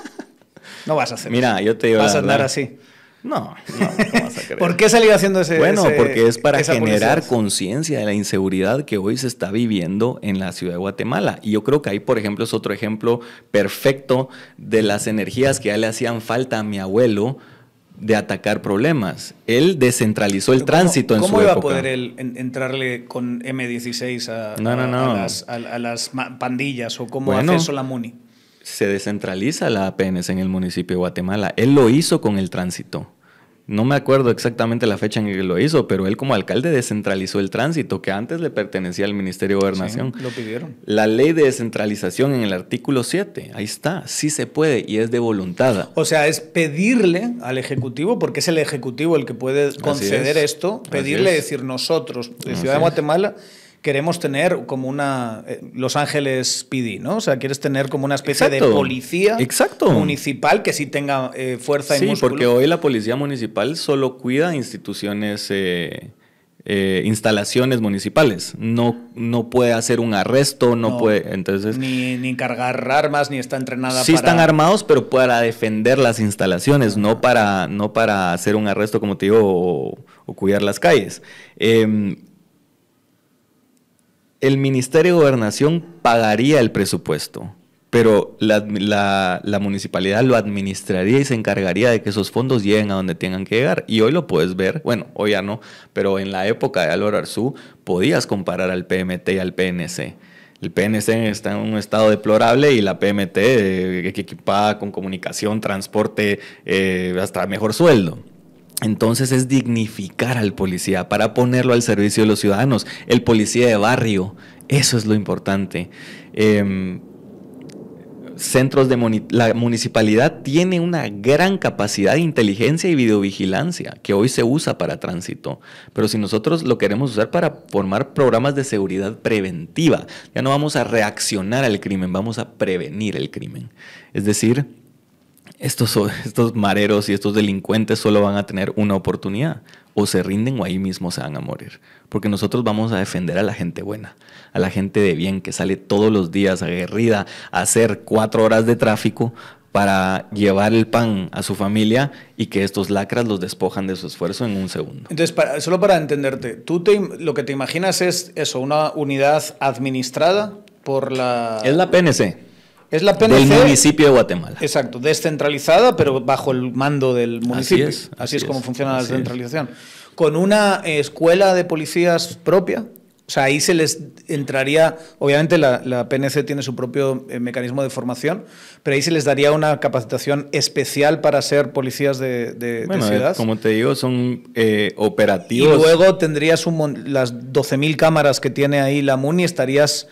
no vas a hacer Mira, yo te digo Vas a andar así. No, no, vas a creer? ¿Por qué salir haciendo ese Bueno, porque es para generar conciencia de la inseguridad que hoy se está viviendo en la ciudad de Guatemala. Y yo creo que ahí, por ejemplo, es otro ejemplo perfecto de las energías que ya le hacían falta a mi abuelo de atacar problemas. Él descentralizó el tránsito en su época. ¿Cómo iba a poder entrarle con M16 a, las, pandillas o cómo bueno, hace muni? se descentraliza la APNs en el municipio de Guatemala. Él lo hizo con el tránsito. No me acuerdo exactamente la fecha en que lo hizo, pero él como alcalde descentralizó el tránsito que antes le pertenecía al Ministerio de Gobernación. lo pidieron. La ley de descentralización en el artículo 7, ahí está, sí se puede y es de voluntad. O sea, es pedirle al Ejecutivo, porque es el Ejecutivo el que puede conceder esto, pedirle decir nosotros, de Ciudad de Guatemala, queremos tener como una eh, Los Ángeles PD, ¿no? O sea, quieres tener como una especie de policía municipal que sí tenga eh, fuerza y músculo. Sí, porque hoy la policía municipal solo cuida instituciones... Eh, eh instalaciones municipales. No, no puede hacer un arresto, no, puede. Entonces, ni, ni, cargar armas, ni está entrenada sí para. Sí, están armados, pero para defender las instalaciones, no para, no para hacer un arresto, como te digo, o, cuidar las calles. Eh, el Ministerio de Gobernación pagaría el presupuesto, pero la, municipalidad lo administraría y se encargaría de que esos fondos lleguen a donde tengan que llegar. Y hoy lo puedes ver, bueno, hoy ya no, pero en la época de Álvaro Arzú podías comparar al PMT y al PNC. El PNC está en un estado deplorable y la PMT eh, equipada con comunicación, transporte, eh, hasta mejor sueldo. Entonces es dignificar al policía para ponerlo al servicio de los ciudadanos, el policía de barrio, eso es lo importante. Em, centros de la municipalidad tiene una gran capacidad de inteligencia y videovigilancia que hoy se usa para tránsito, pero si nosotros lo queremos usar para formar programas de seguridad preventiva, ya no vamos a reaccionar al crimen, vamos a prevenir el crimen. Es decir, estos, estos mareros y estos delincuentes solo van a tener una oportunidad. O se rinden o ahí mismo se van a morir. Porque nosotros vamos a defender a la gente buena, a la gente de bien que sale todos los días aguerrida a hacer cuatro horas de tráfico para llevar el pan a su familia y que estos lacras los despojan de su esfuerzo en un segundo. Entonces, solo para entenderte, tú lo que te imaginas es eso, una unidad administrada por la... Es la PNC. Es la PNC. Del municipio de Guatemala. Exacto, descentralizada, pero bajo el mando del municipio. Así es, como funciona la descentralización. Con una escuela de policías propia, o sea, ahí se les entraría, obviamente la, la PNC tiene su propio eh, mecanismo de formación, pero ahí se les daría una capacitación especial para ser policías de, de, bueno, eh, ciudad. Como te digo, son eh, operativos. Y luego tendrías las 12.000 cámaras que tiene ahí la MUNI, estarías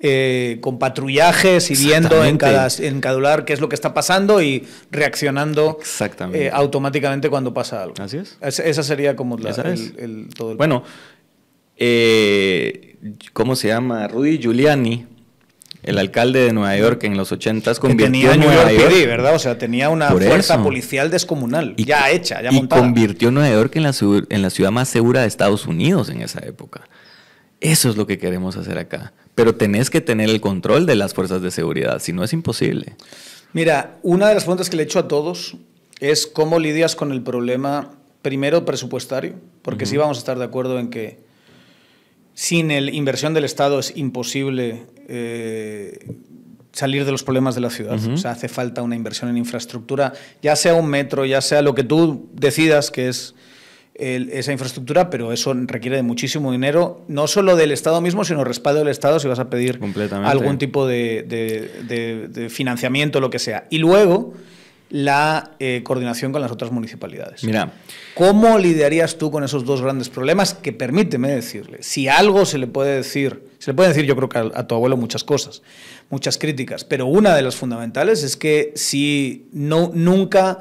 eh, con patrullajes y viendo en cada, lugar qué es lo que está pasando y reaccionando eh, automáticamente cuando pasa algo. Así es. esa sería como todo Bueno, eh, ¿cómo se llama? Rudy Giuliani, el alcalde de Nueva York en los 80 convirtió tenía Nueva York, ¿verdad? O sea, tenía una fuerza policial descomunal, ya hecha, ya montada. Y convirtió Nueva York en la ciudad más segura de Estados Unidos en esa época. Eso es lo que queremos hacer acá. Pero tenés que tener el control de las fuerzas de seguridad, si no es imposible. Mira, una de las preguntas que le echo a todos es cómo lidias con el problema, primero presupuestario, porque sí vamos a estar de acuerdo en que sin la inversión del Estado es imposible eh, salir de los problemas de la ciudad. O sea, hace falta una inversión en infraestructura, ya sea un metro, ya sea lo que tú decidas que es esa infraestructura, pero eso requiere de muchísimo dinero, no solo del Estado mismo, sino respaldo del Estado si vas a pedir algún tipo de, de, de, financiamiento, lo que sea. Y luego la eh, coordinación con las otras municipalidades. Mira. ¿Cómo lidiarías tú con esos dos grandes problemas? Que permíteme decirle, si algo se le puede decir, se le puede decir yo creo que a, tu abuelo muchas cosas, muchas críticas, pero una de las fundamentales es que si no, nunca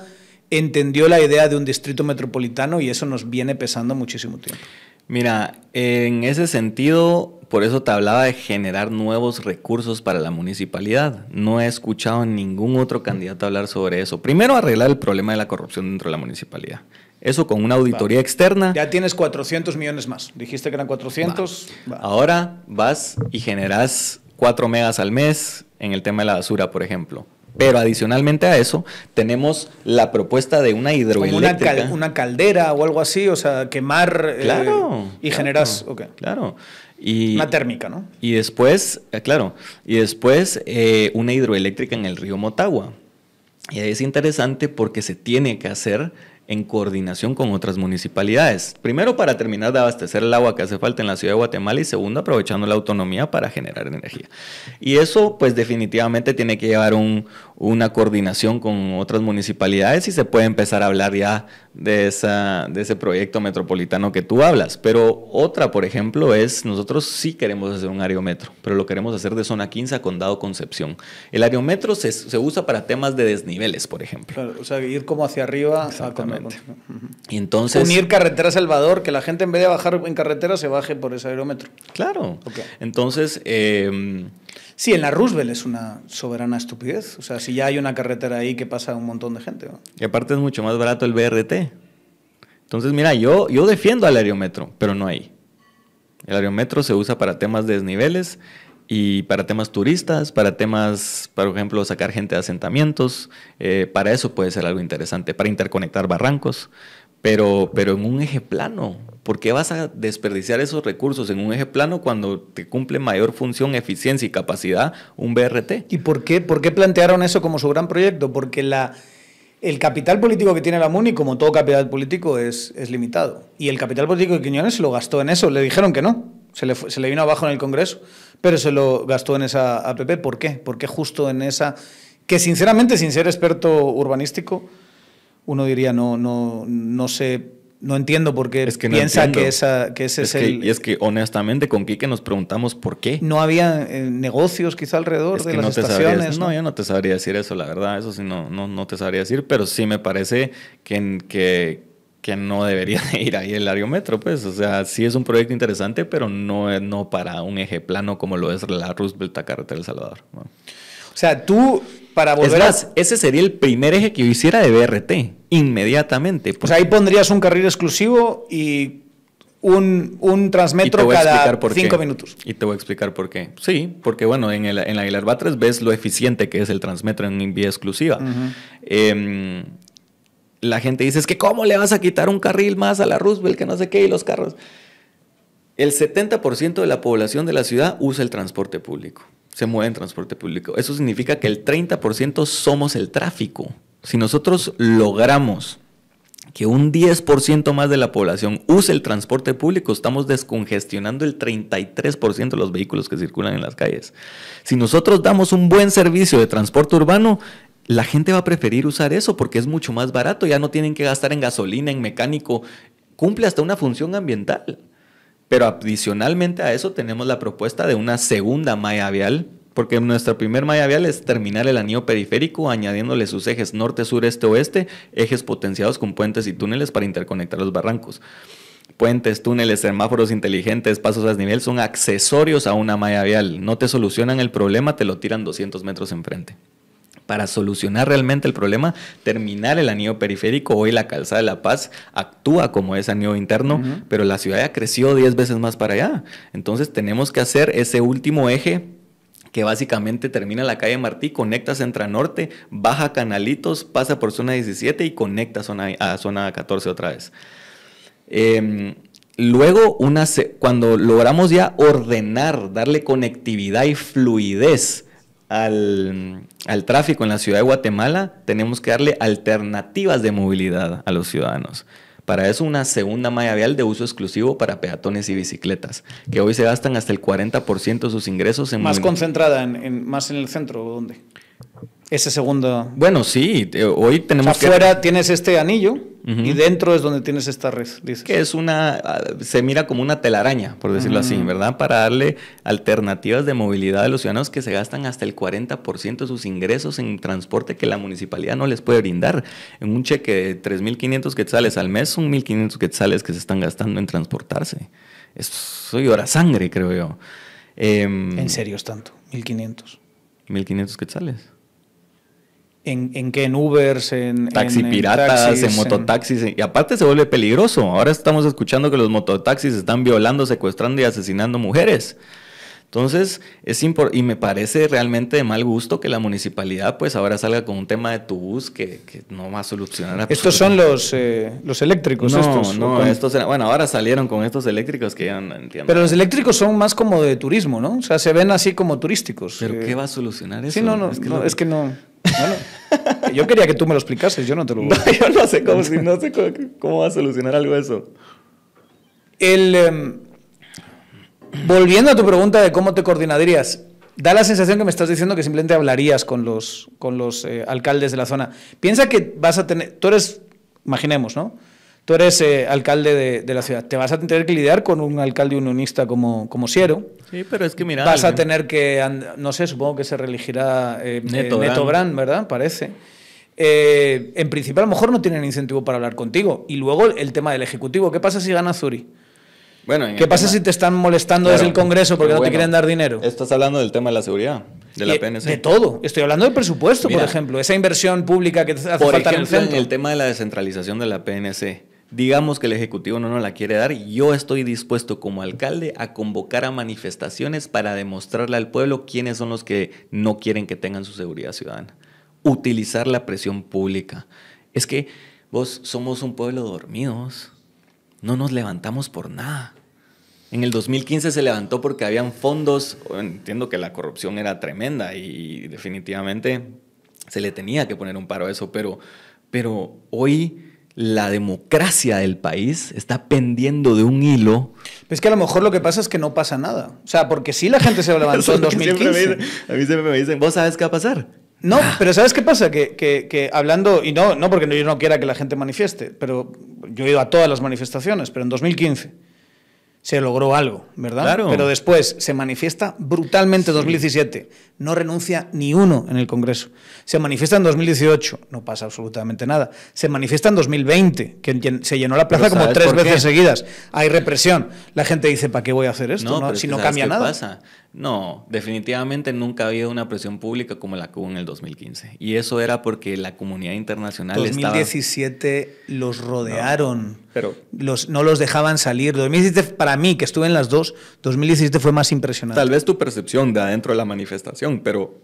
entendió la idea de un distrito metropolitano y eso nos viene pesando muchísimo tiempo. Mira, en ese sentido, por eso te hablaba de generar nuevos recursos para la municipalidad. No he escuchado a ningún otro candidato hablar sobre eso. Primero, arreglar el problema de la corrupción dentro de la municipalidad. Eso con una auditoría externa. Ya tienes 400 millones más. Dijiste que eran 400. Ahora vas y generas 4 megas al mes en el tema de la basura, por ejemplo. Pero adicionalmente a eso, tenemos la propuesta de una hidroeléctrica. Una, caldera o algo así, o sea, quemar eh, y generas. Claro. una térmica, ¿no? Y después, eh, claro, y después eh, una hidroeléctrica en el río Motagua. Y es interesante porque se tiene que hacer en coordinación con otras municipalidades. Primero, para terminar de abastecer el agua que hace falta en la ciudad de Guatemala y segundo, aprovechando la autonomía para generar energía. Y eso, pues definitivamente tiene que llevar una coordinación con otras municipalidades y se puede empezar a hablar ya de, esa, de ese proyecto metropolitano que tú hablas. Pero otra, por ejemplo, es nosotros sí queremos hacer un aerómetro. pero lo queremos hacer de zona 15 a condado Concepción. El aerómetro se, se usa para temas de desniveles, por ejemplo. Claro, o sea, ir como hacia arriba. Exactamente. y entonces... Unir carretera Salvador, que la gente en vez de bajar en carretera se baje por ese aerómetro. Claro. Entonces... Em, Sí, en la Roosevelt es una soberana estupidez. O sea, si ya hay una carretera ahí que pasa un montón de gente. Y aparte es mucho más barato el BRT. Entonces, mira, yo, yo defiendo al aerometro, pero no ahí. El aerometro se usa para temas de desniveles y para temas turistas, para temas, por ejemplo, sacar gente de asentamientos. Eh, para eso puede ser algo interesante, para interconectar barrancos pero, en un eje plano. ¿Por qué vas a desperdiciar esos recursos en un eje plano cuando te cumple mayor función, eficiencia y capacidad un BRT? ¿Y por qué, por qué plantearon eso como su gran proyecto? Porque la, el capital político que tiene la MUNI, como todo capital político, es, limitado. Y el capital político de Quiñones se lo gastó en eso. Le dijeron que no. Se le, vino abajo en el Congreso, pero se lo gastó en esa APP. ¿Por qué? Porque justo en esa? Que sinceramente, sin ser experto urbanístico, uno diría, no, no, no sé, no entiendo por qué es que piensa que, esa, que ese es, el... Y es que honestamente con Quique nos preguntamos por qué. No había eh, negocios quizá alrededor de las estaciones. ¿no? yo no te sabría decir eso, la verdad, eso sí no, no, no te sabría decir, pero sí me parece que, que, que no debería ir ahí el metro pues, o sea, sí es un proyecto interesante, pero no, no para un eje plano como lo es la Roosevelt a Carretera El Salvador. O sea, tú para Es ese sería el primer eje que yo hiciera de BRT, inmediatamente. Pues O ahí pondrías un carril exclusivo y un, un transmetro cada cinco minutos. Y te voy a explicar por qué. Sí, porque bueno, en, en la Aguilar Batres ves lo eficiente que es el transmetro en vía exclusiva. Em, la gente dice, es que ¿cómo le vas a quitar un carril más a la Roosevelt, que no sé qué, y los carros? El 70% de la población de la ciudad usa el transporte público se mueve en transporte público. Eso significa que el 30% somos el tráfico. Si nosotros logramos que un 10% más de la población use el transporte público, estamos descongestionando el 33% de los vehículos que circulan en las calles. Si nosotros damos un buen servicio de transporte urbano, la gente va a preferir usar eso porque es mucho más barato, ya no tienen que gastar en gasolina, en mecánico, cumple hasta una función ambiental. Pero adicionalmente a eso tenemos la propuesta de una segunda malla vial, porque nuestra primer malla vial es terminar el anillo periférico añadiéndole sus ejes norte, sur, este, oeste, ejes potenciados con puentes y túneles para interconectar los barrancos. Puentes, túneles, semáforos inteligentes, pasos a nivel son accesorios a una malla vial. No te solucionan el problema, te lo tiran 200 metros enfrente para solucionar realmente el problema, terminar el anillo periférico. Hoy la calzada de La Paz actúa como ese anillo interno, pero la ciudad ya creció 10 veces más para allá. Entonces tenemos que hacer ese último eje que básicamente termina la calle Martí, conecta Centra Norte, baja Canalitos, pasa por zona 17 y conecta zona, a zona 14 otra vez. Em, luego, cuando logramos ya ordenar, darle conectividad y fluidez al, tráfico en la ciudad de Guatemala, tenemos que darle alternativas de movilidad a los ciudadanos. Para eso una segunda malla vial de uso exclusivo para peatones y bicicletas, que hoy se gastan hasta el 40% de sus ingresos en... Más concentrada, en, más en el centro, ¿dónde? ese segundo. Bueno, sí, hoy tenemos. que... afuera tienes este anillo y dentro es donde tienes esta red, dices. Que es una. Ah, se mira como una telaraña, por decirlo así, mm. ¿verdad? Para darle alternativas de movilidad a los ciudadanos que se gastan hasta el 40% de sus ingresos en transporte que la municipalidad no les puede brindar. En un cheque de 3.500 quetzales al mes son 1.500 quetzales que se están gastando en transportarse. Eso llora sangre, creo yo. Em, ¿En serio es tanto? 1.500. 1.500 quetzales en, en qué en Ubers, en en, mototaxis. Y aparte se vuelve peligroso. Ahora estamos escuchando que los mototaxis están violando, secuestrando y asesinando mujeres. Entonces, es importante. y me parece realmente de mal gusto que la municipalidad pues ahora salga con un tema de tu que, no va a solucionar. Estos son los, eh, los eléctricos. No, no, bueno, ahora salieron con estos eléctricos que ya no entiendo. Pero los eléctricos son más como de turismo, ¿no? O sea, se ven así como turísticos. ¿Pero eh, qué va a solucionar eso? Sí, no. no, es que no... Bueno, yo quería que tú me lo explicases, yo no te lo... yo no sé cómo, no sé cómo, va a solucionar algo eso. El, eh, volviendo a tu pregunta de cómo te coordinarías, da la sensación que me estás diciendo que simplemente hablarías con los, con los eh, alcaldes de la zona. Piensa que vas a tener, tú eres, imaginemos, ¿no? tú eres eh, alcalde de, la ciudad. Te vas a tener que lidiar con un alcalde unionista como, como Siero. Sí, pero es que mira. Vas a tener que, no sé, supongo que se reelegirá eh, eh, Neto, Brand. ¿verdad? Parece. en principio, a lo mejor no tienen incentivo para hablar contigo. Y luego el tema del Ejecutivo. ¿Qué pasa si gana Zuri? Bueno, ¿Qué pasa si te están molestando desde el Congreso porque no te quieren dar dinero? Estás hablando del tema de la seguridad, de la PNC. De todo. Estoy hablando del presupuesto, por ejemplo. Esa inversión pública que hace falta en el el tema de la descentralización de la PNC digamos que el Ejecutivo no nos la quiere dar, yo estoy dispuesto como alcalde a convocar a manifestaciones para demostrarle al pueblo quiénes son los que no quieren que tengan su seguridad ciudadana. Utilizar la presión pública. Es que vos somos un pueblo dormidos, no nos levantamos por nada. En el 2015 se levantó porque habían fondos, entiendo que la corrupción era tremenda y definitivamente se le tenía que poner un paro a eso, pero, pero hoy la democracia del país está pendiendo de un hilo. Pues es que a lo mejor lo que pasa es que no pasa nada. O sea, porque sí la gente se levantó en 2015. a mí siempre me dicen, ¿vos sabes qué va a pasar? No, ah. pero ¿sabes qué pasa? Que, que, hablando, y no, no porque yo no quiera que la gente manifieste, pero yo he ido a todas las manifestaciones, pero en 2015 se logró algo, ¿verdad? Pero después se manifiesta brutalmente en 2017 no renuncia ni uno en el Congreso. Se manifiesta en 2018, no pasa absolutamente nada. Se manifiesta en 2020, que se llenó la plaza como tres veces seguidas. Hay represión. La gente dice, ¿para qué voy a hacer esto? No, Si no cambia nada. No, definitivamente nunca ha habido una presión pública como la que hubo en el 2015. Y eso era porque la comunidad internacional 2017 los rodearon. No, pero... Los, no los dejaban salir. 2017, para mí, que estuve en las dos, 2017 fue más impresionante. Tal vez tu percepción de adentro de la manifestación pero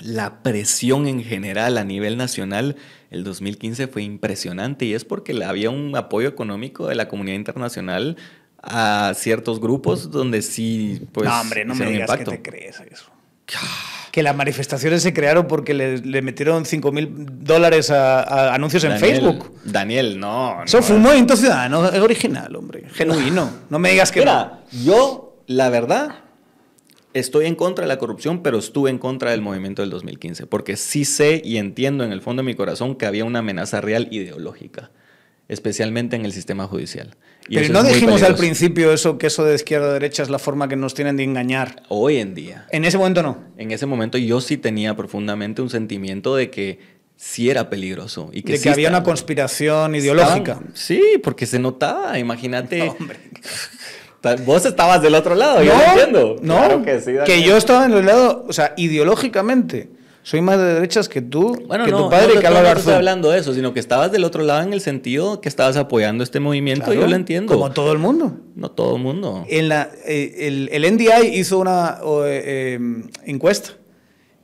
la presión en general a nivel nacional, el 2015 fue impresionante y es porque había un apoyo económico de la comunidad internacional a ciertos grupos donde sí, pues... No, hombre, no me digas que te crees eso. Que las manifestaciones se crearon porque le, metieron 5 mil dólares a, anuncios en Facebook. Daniel, no. Eso fue un movimiento ciudadano, es original, hombre. Genuino. No me digas que yo, la verdad, estoy en contra de la corrupción, pero estuve en contra del movimiento del 2015, porque sí sé y entiendo en el fondo de mi corazón que había una amenaza real ideológica, especialmente en el sistema judicial. pero no dijimos al principio eso, que eso de izquierda derecha es la forma que nos tienen de engañar. Hoy en día. En ese momento no. En ese momento yo sí tenía profundamente un sentimiento de que sí era peligroso. Y que de que había una conspiración ideológica. sí, porque se notaba, imagínate. hombre. Vos estabas del otro lado, yo lo entiendo. que, sí, que yo estaba en el lado, o sea, ideológicamente. Soy más de derechas que tú, que tu padre y Carlos No hablando de eso, sino que estabas del otro lado en el sentido que estabas apoyando este movimiento, yo lo entiendo. Como todo el mundo. No todo el mundo. En la, eh, el, el, NDI hizo una eh, em, encuesta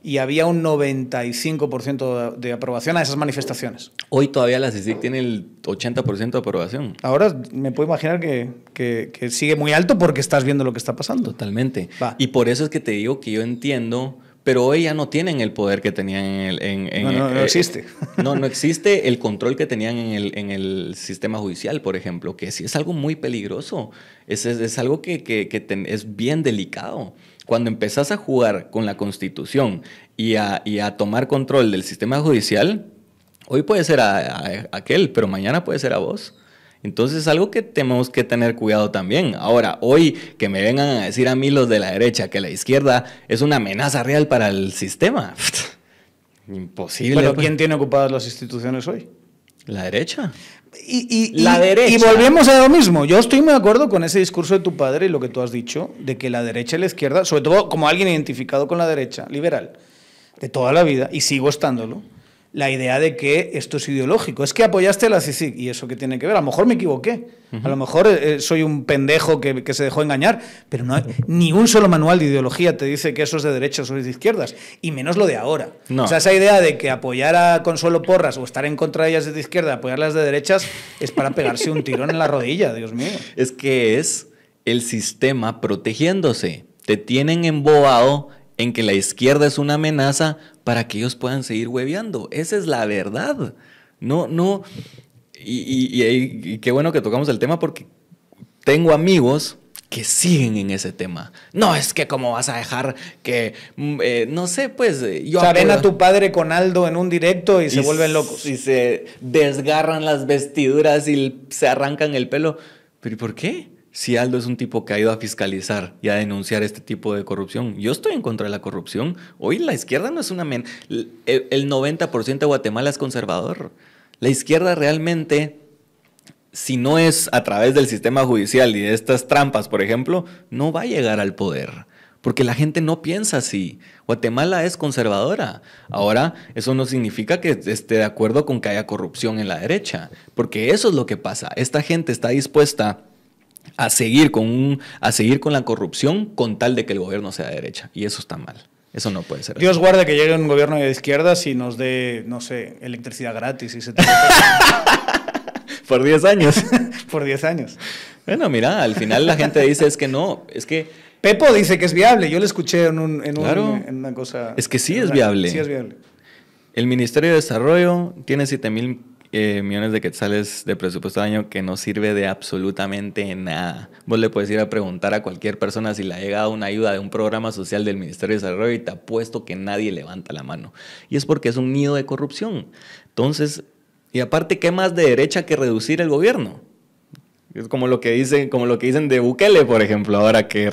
y había un 95% de aprobación a esas manifestaciones. Hoy todavía la CICIC tiene el 80% de aprobación. Ahora me puedo imaginar que, que, sigue muy alto porque estás viendo lo que está pasando. Totalmente. Y por eso es que te digo que yo entiendo pero hoy ya no tienen el poder que tenían en no, no, eh, existe. Eh, no, no existe el control que tenían en el, sistema judicial, por ejemplo, que si es algo muy peligroso, es, es, algo que, es bien delicado cuando empezás a jugar con la Constitución y a, tomar control del sistema judicial, hoy puede ser a, aquel, pero mañana puede ser a vos. Entonces es algo que tenemos que tener cuidado también. Ahora, hoy que me vengan a decir a mí los de la derecha que la izquierda es una amenaza real para el sistema. Imposible. ¿Pero pues. quién tiene ocupadas las instituciones hoy? La derecha. Y, y, y, volvemos a lo mismo. Yo estoy muy de acuerdo con ese discurso de tu padre y lo que tú has dicho, de que la derecha y la izquierda, sobre todo como alguien identificado con la derecha liberal de toda la vida, y sigo estándolo, la idea de que esto es ideológico. Es que apoyaste a la CICIC y eso que tiene que ver. A lo mejor me equivoqué. A lo mejor eh, eh, soy un pendejo que, que, se dejó engañar, pero no ni un solo manual de ideología te dice que eso es de derechas o de izquierdas, y menos lo de ahora. O sea, esa idea de que apoyar a Consuelo Porras o estar en contra de ellas de izquierda, apoyarlas de derechas, es para pegarse un tirón en la rodilla, Dios mío. Es que es el sistema protegiéndose. Te tienen embobado en que la izquierda es una amenaza para que ellos puedan seguir hueveando. Esa es la verdad. No, no. Y, qué bueno que tocamos el tema porque tengo amigos que siguen en ese tema. No, es que cómo vas a dejar que, mm, eh, no sé, pues eh, yo... a tu padre con Aldo en un directo y, se vuelven locos. Y se desgarran las vestiduras y se arrancan el pelo. ¿Pero y por qué? si Aldo es un tipo que ha ido a fiscalizar y a denunciar este tipo de corrupción. Yo estoy en contra de la corrupción. Hoy la izquierda no es una... Men el, el 90% de Guatemala es conservador. La izquierda realmente, si no es a través del sistema judicial y de estas trampas, por ejemplo, no va a llegar al poder. Porque la gente no piensa así. Guatemala es conservadora. Ahora, eso no significa que esté de acuerdo con que haya corrupción en la derecha. Porque eso es lo que pasa. Esta gente está dispuesta a seguir con a seguir con la corrupción con tal de que el gobierno sea de derecha. Y eso está mal. Eso no puede ser. Dios guarda guarde que llegue un gobierno de izquierda si nos dé, no sé, electricidad gratis y se Por 10 años. Por 10 años. Bueno, mira, al final la gente dice es que no, es que... Pepo dice que es viable, yo lo escuché en, un, una cosa... Es que sí es viable. Sí es viable. El Ministerio de Desarrollo tiene 7,000... mil eh, millones de quetzales de presupuesto al año que no sirve de absolutamente nada. Vos le puedes ir a preguntar a cualquier persona si le ha llegado una ayuda de un programa social del Ministerio de Desarrollo y te apuesto que nadie levanta la mano. Y es porque es un nido de corrupción. Entonces, y aparte, ¿qué más de derecha que reducir el gobierno? Es como lo que dicen, como lo que dicen de Bukele, por ejemplo, ahora que,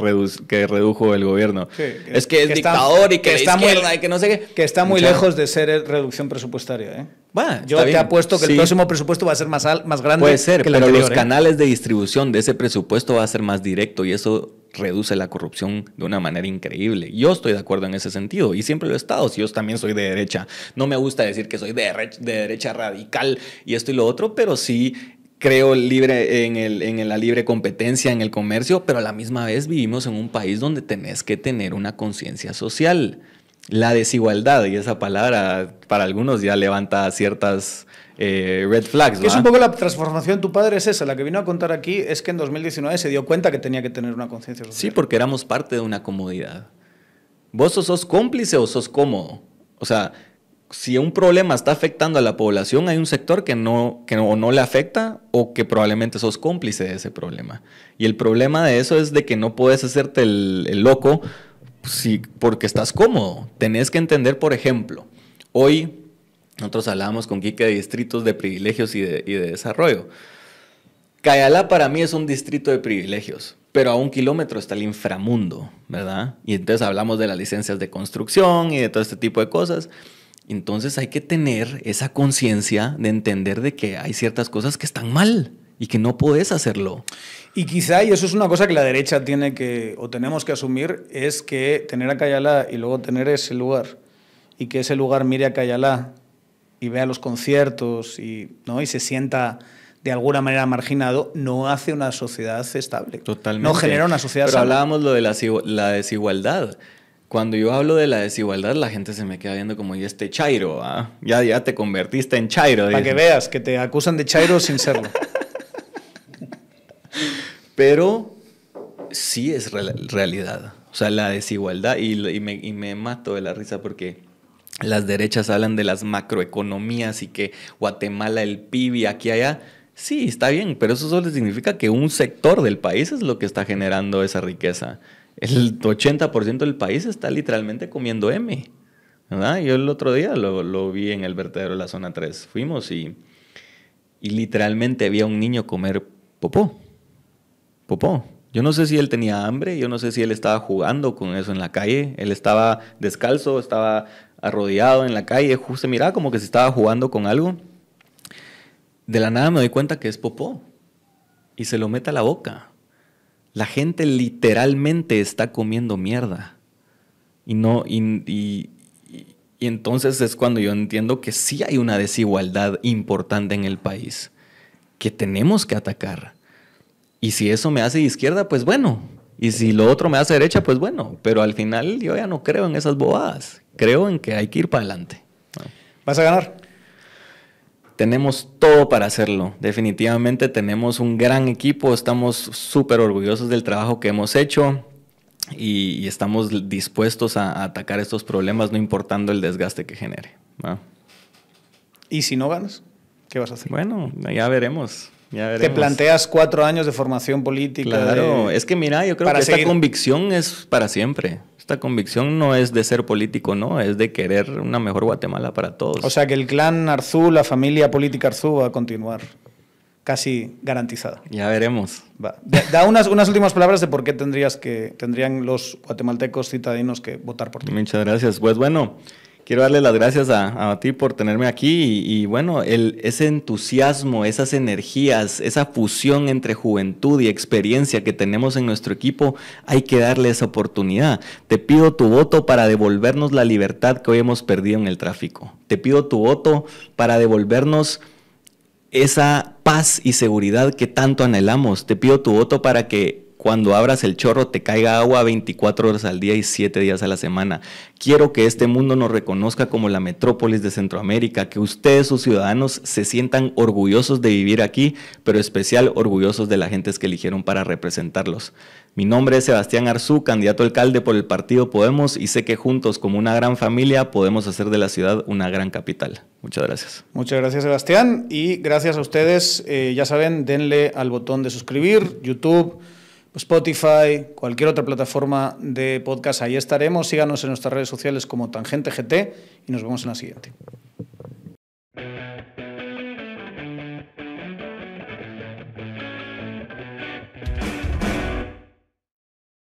que redujo el gobierno. es que es dictador y que, está muy, que no sé qué. Que está muy lejos de ser reducción presupuestaria, ¿eh? va Yo te apuesto que el próximo presupuesto va a ser más, más grande. Puede ser, pero los ¿eh? canales de distribución de ese presupuesto va a ser más directo y eso reduce la corrupción de una manera increíble. Yo estoy de acuerdo en ese sentido y siempre lo he estado. Si yo también soy de derecha, no me gusta decir que soy de, de derecha radical y esto y lo otro, pero sí creo libre en, el, en la libre competencia, en el comercio, pero a la misma vez vivimos en un país donde tenés que tener una conciencia social. La desigualdad, y esa palabra para algunos ya levanta ciertas eh, red flags. Que es un poco la transformación. Tu padre es esa, la que vino a contar aquí es que en 2019 se dio cuenta que tenía que tener una conciencia social. Sí, porque éramos parte de una comodidad. Vos sos cómplice o sos cómodo. O sea, si un problema está afectando a la población, hay un sector que no, que no, le afecta o que probablemente sos cómplice de ese problema. Y el problema de eso es de que no puedes hacerte el, loco si, porque estás cómodo. Tenés que entender, por ejemplo, hoy nosotros hablábamos con Quique de distritos de privilegios y de, desarrollo. Cayala para mí es un distrito de privilegios pero a un kilómetro está el inframundo, ¿verdad? Y entonces hablamos de las licencias de construcción y de todo este tipo de cosas. Entonces hay que tener esa conciencia de entender de que hay ciertas cosas que están mal y que no puedes hacerlo. Y quizá, y eso es una cosa que la derecha tiene que, o tenemos que asumir, es que tener a Cayalá y luego tener ese lugar, y que ese lugar mire a Cayalá y vea los conciertos y, ¿no? y se sienta de alguna manera marginado, no hace una sociedad estable. Totalmente. No genera una sociedad Pero hablábamos lo de la desigualdad cuando yo hablo de la desigualdad, la gente se me queda viendo como, y este Chairo, ah, ya, ya te convertiste en Chairo. Para que veas que te acusan de Chairo sin serlo. Pero sí es realidad. O sea, la desigualdad, y, me, y me mato de la risa porque las derechas hablan de las macroeconomías y que Guatemala, el PIB y aquí allá. Sí, está bien, pero eso solo significa que un sector del país es lo que está generando esa riqueza el 80% del país está literalmente comiendo M. Yo el otro día lo, vi en el vertedero de la zona 3. Fuimos y, literalmente había un niño comer popó. Popó. Yo no sé si él tenía hambre, yo no sé si él estaba jugando con eso en la calle, él estaba descalzo, estaba arrodillado en la calle, justo mira como que se estaba jugando con algo. De la nada me doy cuenta que es popó y se lo mete a la boca. La gente literalmente está comiendo mierda. Y no, entonces es cuando yo entiendo que sí hay una desigualdad importante en el país que tenemos que atacar. Y si eso me hace izquierda, pues bueno. Y si lo otro me hace derecha, pues bueno. Pero al final yo ya no creo en esas bobadas. Creo en que hay que ir para adelante. ¿Vas a ganar? tenemos todo para hacerlo. Definitivamente tenemos un gran equipo, estamos súper orgullosos del trabajo que hemos hecho y, estamos dispuestos a, atacar estos problemas no importando el desgaste que genere. ¿Y si no ganas? ¿Qué vas a hacer? Bueno, ya veremos. Te planteas cuatro años de formación política. Claro, es que mira, yo creo que esta convicción es para siempre. Esta convicción no es de ser político, no, es de querer una mejor Guatemala para todos. O sea que el clan Arzú, la familia política Arzú va a continuar casi garantizada. Ya veremos. Da unas, unas últimas palabras de por qué tendrías que, tendrían los guatemaltecos citadinos que votar por ti. Muchas gracias. Pues bueno, quiero darle las gracias a, ti por tenerme aquí y, bueno, ese entusiasmo, esas energías, esa fusión entre juventud y experiencia que tenemos en nuestro equipo, hay que darle esa oportunidad. Te pido tu voto para devolvernos la libertad que hoy hemos perdido en el tráfico. Te pido tu voto para devolvernos esa paz y seguridad que tanto anhelamos. Te pido tu voto para que cuando abras el chorro te caiga agua 24 horas al día y 7 días a la semana. Quiero que este mundo nos reconozca como la metrópolis de Centroamérica, que ustedes, sus ciudadanos, se sientan orgullosos de vivir aquí, pero especial orgullosos de la gente que eligieron para representarlos. Mi nombre es Sebastián Arzú, candidato alcalde por el partido Podemos y sé que juntos, como una gran familia, podemos hacer de la ciudad una gran capital. Muchas gracias. Muchas gracias, Sebastián. Y gracias a ustedes. Eh, ya saben, denle al botón de suscribir, YouTube. Spotify, cualquier otra plataforma de podcast, ahí estaremos. Síganos en nuestras redes sociales como Tangente GT y nos vemos en la siguiente.